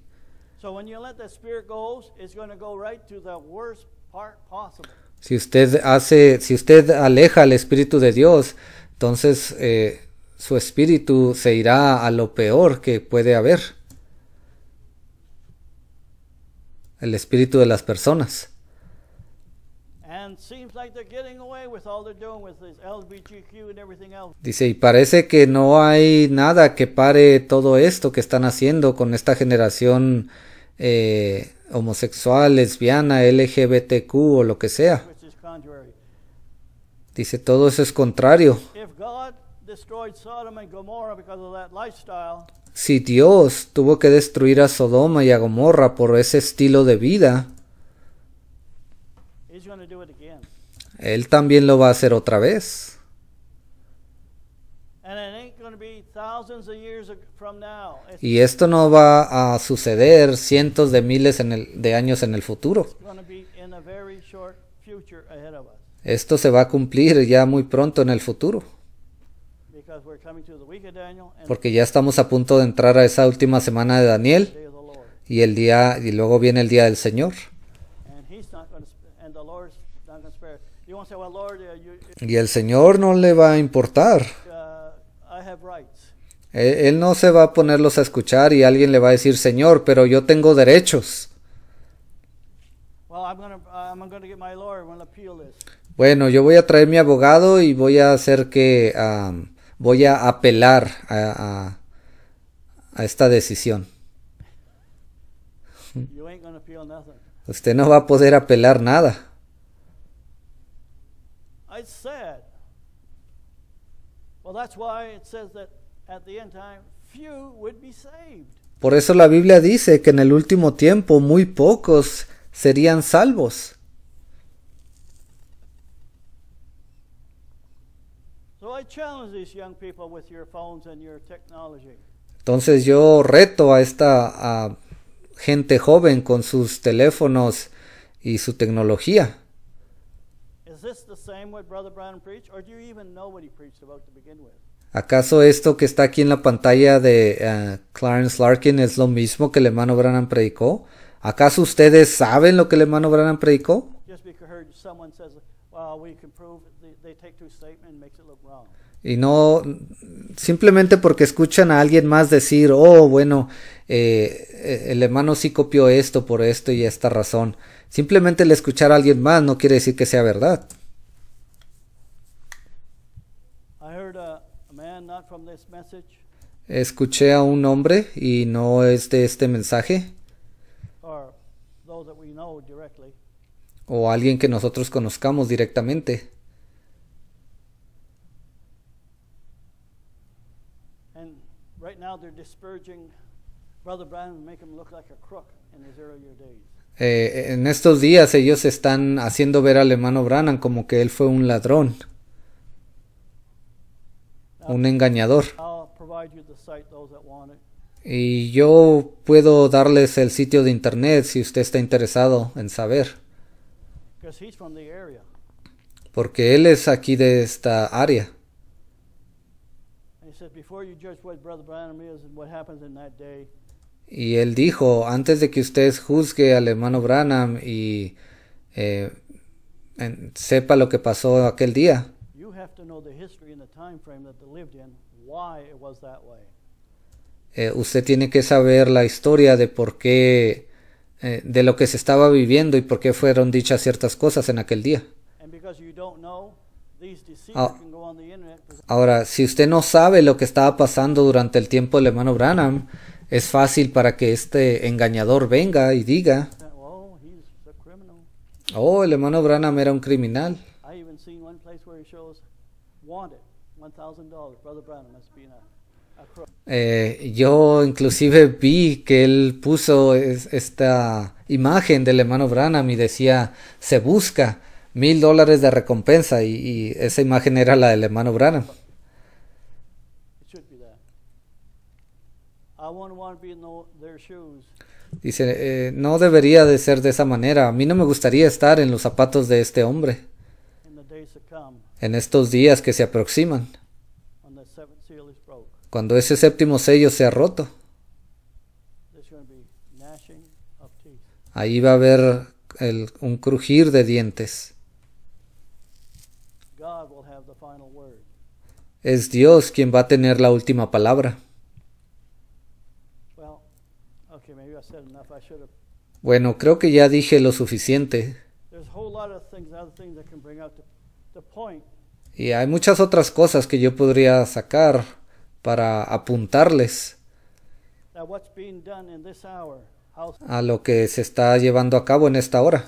Si usted hace, si usted aleja al espíritu de Dios, entonces eh, su espíritu se irá a lo peor que puede haber. El espíritu de las personas. Dice, y parece que no hay nada que pare todo esto que están haciendo con esta generación eh, homosexual, lesbiana, LGBTQ o lo que sea. Dice, todo eso es contrario. Si Dios tuvo que destruir a Sodoma y a Gomorra por ese estilo de vida, Él también lo va a hacer otra vez. Y esto no va a suceder cientos de miles de años en el futuro. Esto se va a cumplir ya muy pronto en el futuro. Porque ya estamos a punto de entrar a esa última semana de Daniel y el día y luego viene el día del Señor. Y el Señor no le va a importar. Él no se va a ponerlos a escuchar y alguien le va a decir, Señor, pero yo tengo derechos. Uh, bueno, yo voy a traer mi abogado y voy a hacer que um, voy a apelar a, esta decisión. Usted no va a poder apelar nada. I said, well, that's why it says por eso la Biblia dice que en el último tiempo muy pocos serían salvos. Entonces yo reto a esta gente joven con sus teléfonos y su tecnología. ¿Es lo mismo que ¿O ¿Acaso esto que está aquí en la pantalla de eh, Clarence Larkin es lo mismo que el hermano Branham predicó? ¿Acaso ustedes saben lo que el hermano Branham predicó? Y no simplemente porque escuchan a alguien más decir, oh, bueno, eh, el hermano sí copió esto por esto y esta razón. Simplemente el escuchar a alguien más no quiere decir que sea verdad. Escuché a un hombre y no es de este mensaje. O alguien que nosotros conozcamos directamente. Eh, en estos días ellos están haciendo ver al hermano Brannan como que él fue un ladrón un engañador. Y yo puedo darles el sitio de internet si usted está interesado en saber. Porque él es aquí de esta área. Y él dijo, antes de que usted juzgue al hermano Branham y eh, sepa lo que pasó aquel día, usted tiene que saber la historia de por qué, eh, de lo que se estaba viviendo y por qué fueron dichas ciertas cosas en aquel día. Ah. Ahora, si usted no sabe lo que estaba pasando durante el tiempo del hermano Branham, es fácil para que este engañador venga y diga, oh, el hermano Branham era un criminal. Eh, yo inclusive vi que él puso esta imagen del hermano Branham y decía, se busca mil dólares de recompensa y, esa imagen era la del hermano Branham. Dice, eh, no debería de ser de esa manera. A mí no me gustaría estar en los zapatos de este hombre en estos días que se aproximan cuando ese séptimo sello se ha roto. Ahí va a haber un crujir de dientes. Es Dios quien va a tener la última palabra. Bueno, creo que ya dije lo suficiente. Y hay muchas otras cosas que yo podría sacar para apuntarles a lo que se está llevando a cabo en esta hora.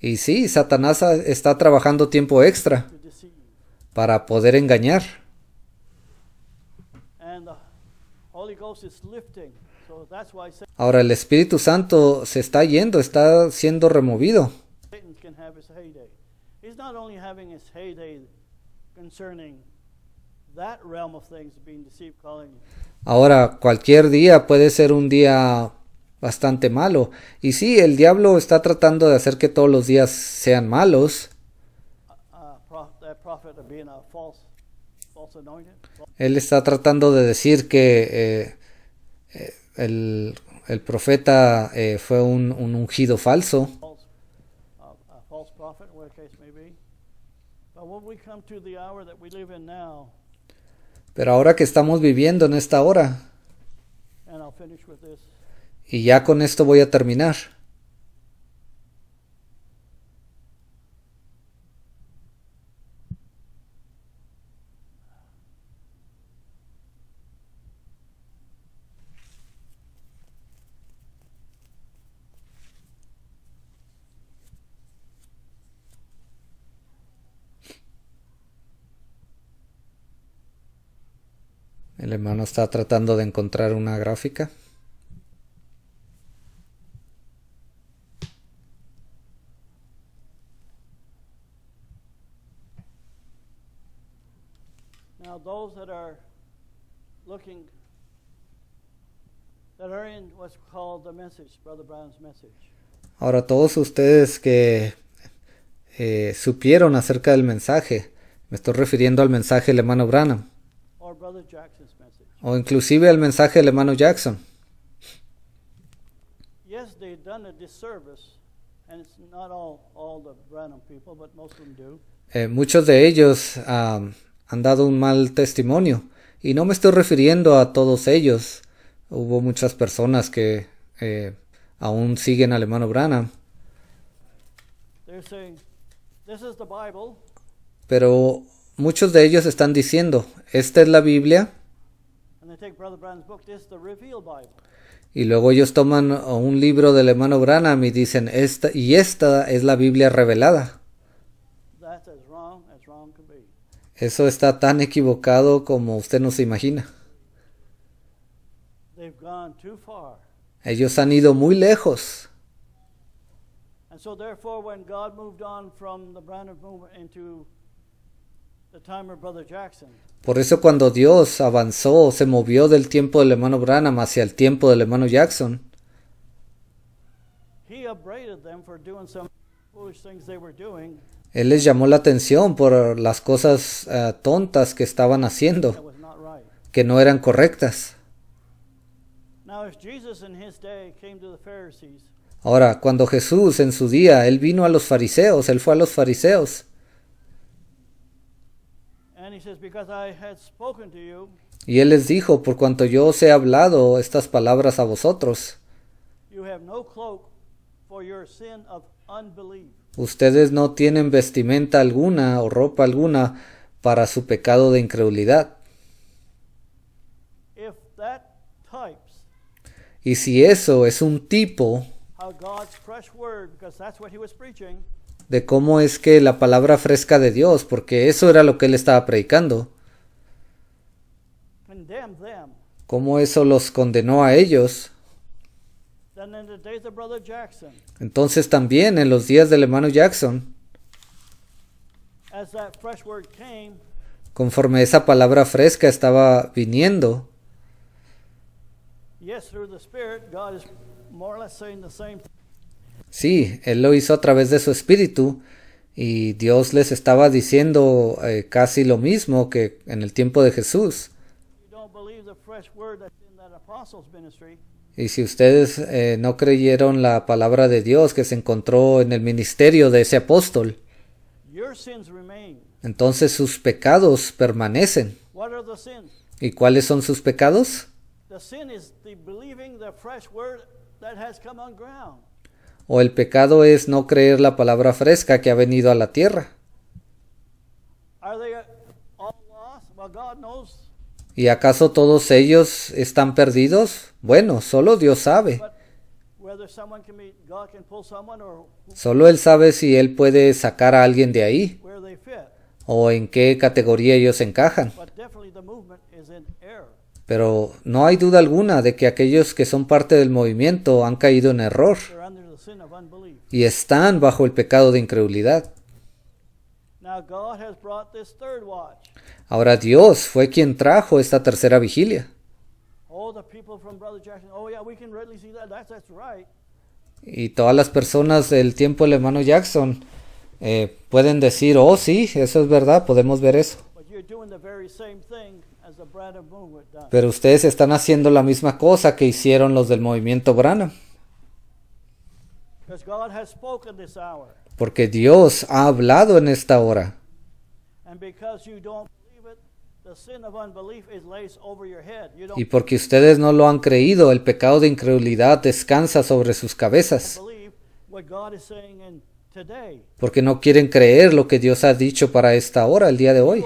Y sí, Satanás está trabajando tiempo extra para poder engañar. Ahora el Espíritu Santo se está yendo, está siendo removido. Satan not only having Ahora, cualquier día puede ser un día bastante malo. Y sí, el diablo está tratando de hacer que todos los días sean malos. Él está tratando de decir que eh, eh, el, profeta eh, fue un, un, ungido falso. Pero ahora que estamos viviendo en esta hora, y ya con esto voy a terminar. El hermano está tratando de encontrar una gráfica. Now those looking called the message, Brother message. Ahora todos ustedes que eh, supieron acerca del mensaje, me estoy refiriendo al mensaje del hermano Branham o inclusive el mensaje del hermano Jackson. muchos de ellos han dado un mal testimonio y no me estoy refiriendo a todos ellos. Hubo muchas personas que eh, aún siguen al hermano Branham. Pero muchos de ellos están diciendo, esta es la Biblia. Y luego ellos toman un libro del hermano Branham y dicen, esta, y esta es la Biblia revelada. Eso está tan equivocado como usted no se imagina. Ellos han ido muy lejos. therefore when God moved on from the por eso cuando Dios avanzó, se movió del tiempo del hermano Branham hacia el tiempo del hermano Jackson, él les llamó la atención por las cosas eh, tontas que estaban haciendo, que no eran correctas. Ahora, cuando Jesús en su día, él vino a los fariseos, él fue a los fariseos. Y él les dijo, por cuanto yo os he hablado estas palabras a vosotros, ustedes no tienen vestimenta alguna o ropa alguna para su pecado de incredulidad. Y si eso es un tipo de cómo es que la palabra fresca de Dios, porque eso era lo que él estaba predicando. Cómo eso los condenó a ellos. Entonces también en los días del hermano Jackson, conforme esa palabra fresca estaba viniendo, Sí, Él lo hizo a través de su espíritu y Dios les estaba diciendo eh, casi lo mismo que en el tiempo de Jesús. Y si ustedes eh, no creyeron la palabra de Dios que se encontró en el ministerio de ese apóstol, entonces sus pecados permanecen. ¿Y cuáles son sus pecados? o el pecado es no creer la palabra fresca que ha venido a la tierra. ¿Y acaso todos ellos están perdidos? Bueno, solo Dios sabe. Solo Él sabe si Él puede sacar a alguien de ahí o en qué categoría ellos encajan. Pero no hay duda alguna de que aquellos que son parte del movimiento han caído en error y están bajo el pecado de incredulidad. Ahora Dios fue quien trajo esta tercera vigilia. Oh, y todas las personas del tiempo del hermano Jackson eh, pueden decir, oh sí, eso es verdad, podemos ver eso. Pero ustedes están haciendo la misma cosa que hicieron los del movimiento Branham. Porque Dios ha hablado en esta hora. Y porque ustedes no lo han creído, el pecado de incredulidad descansa sobre sus cabezas. Porque no quieren creer lo que Dios ha dicho para esta hora, el día de hoy.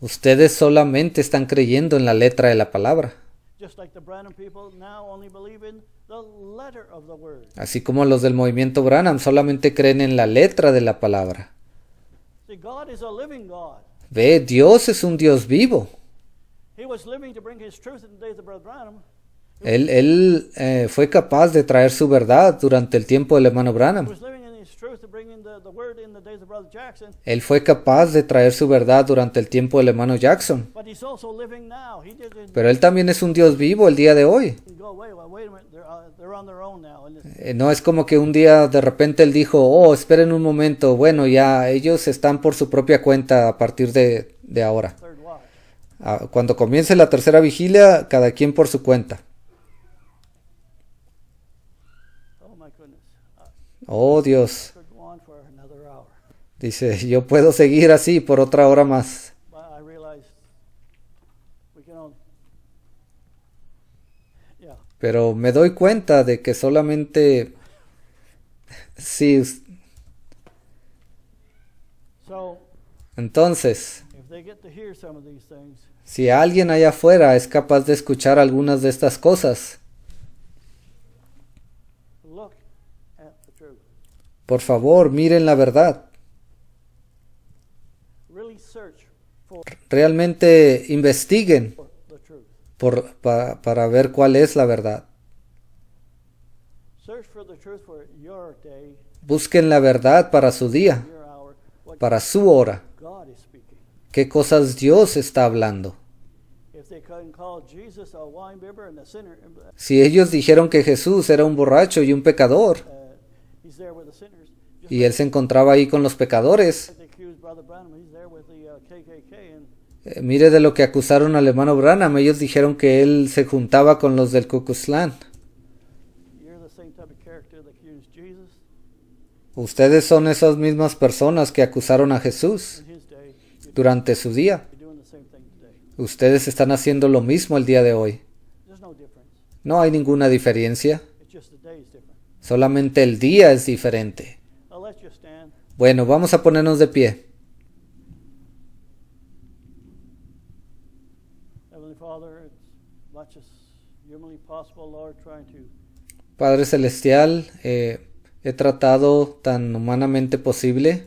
Ustedes solamente están creyendo en la letra de la palabra. Así como los del movimiento Branham solamente creen en la letra de la palabra. Ve, Dios es un Dios vivo. Él, él eh, fue capaz de traer su verdad durante el tiempo del hermano Branham. Él fue capaz de traer su verdad durante el tiempo del hermano Jackson. Pero él también es un Dios vivo el día de hoy. Eh, no es como que un día de repente él dijo, oh, esperen un momento, bueno, ya ellos están por su propia cuenta a partir de, de ahora. Ah, cuando comience la tercera vigilia, cada quien por su cuenta. Oh, uh, oh Dios. Dice, yo puedo seguir así por otra hora más. Pero me doy cuenta de que solamente si entonces si alguien allá afuera es capaz de escuchar algunas de estas cosas, por favor miren la verdad. Realmente investiguen para ver cuál es la verdad. Busquen la verdad para su día, para su hora. ¿Qué cosas Dios está hablando? Si ellos dijeron que Jesús era un borracho y un pecador, uh, y él se encontraba ahí con los pecadores, eh, mire de lo que acusaron al hermano Branham. Ellos dijeron que él se juntaba con los del Ku Ustedes son esas mismas personas que acusaron a Jesús durante su día. Ustedes están haciendo lo mismo el día de hoy. No hay ninguna diferencia. Solamente el día es diferente. Bueno, vamos a ponernos de pie. Padre Celestial, eh, he tratado tan humanamente posible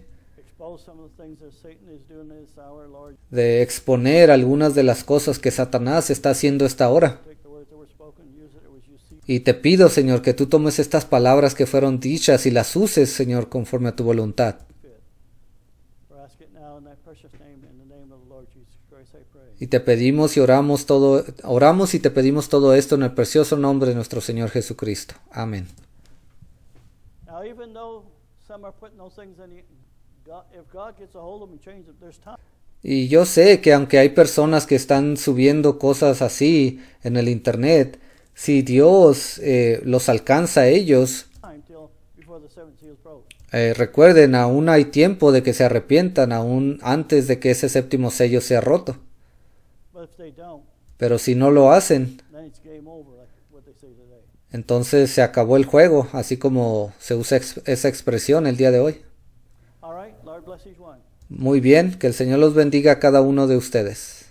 de exponer algunas de las cosas que Satanás está haciendo esta hora. Y te pido, Señor, que tú tomes estas palabras que fueron dichas y las uses, Señor, conforme a tu voluntad. y te pedimos y oramos todo, oramos y te pedimos todo esto en el precioso nombre de nuestro Señor Jesucristo. Amén. Em em, y yo sé que aunque hay personas que están subiendo cosas así en el Internet, si Dios eh, los alcanza a ellos, eh, recuerden, aún hay tiempo de que se arrepientan, aún antes de que ese séptimo sello sea roto. Pero si no lo hacen, entonces se acabó el juego, así como se usa esa expresión el día de hoy. Muy bien, que el Señor los bendiga a cada uno de ustedes.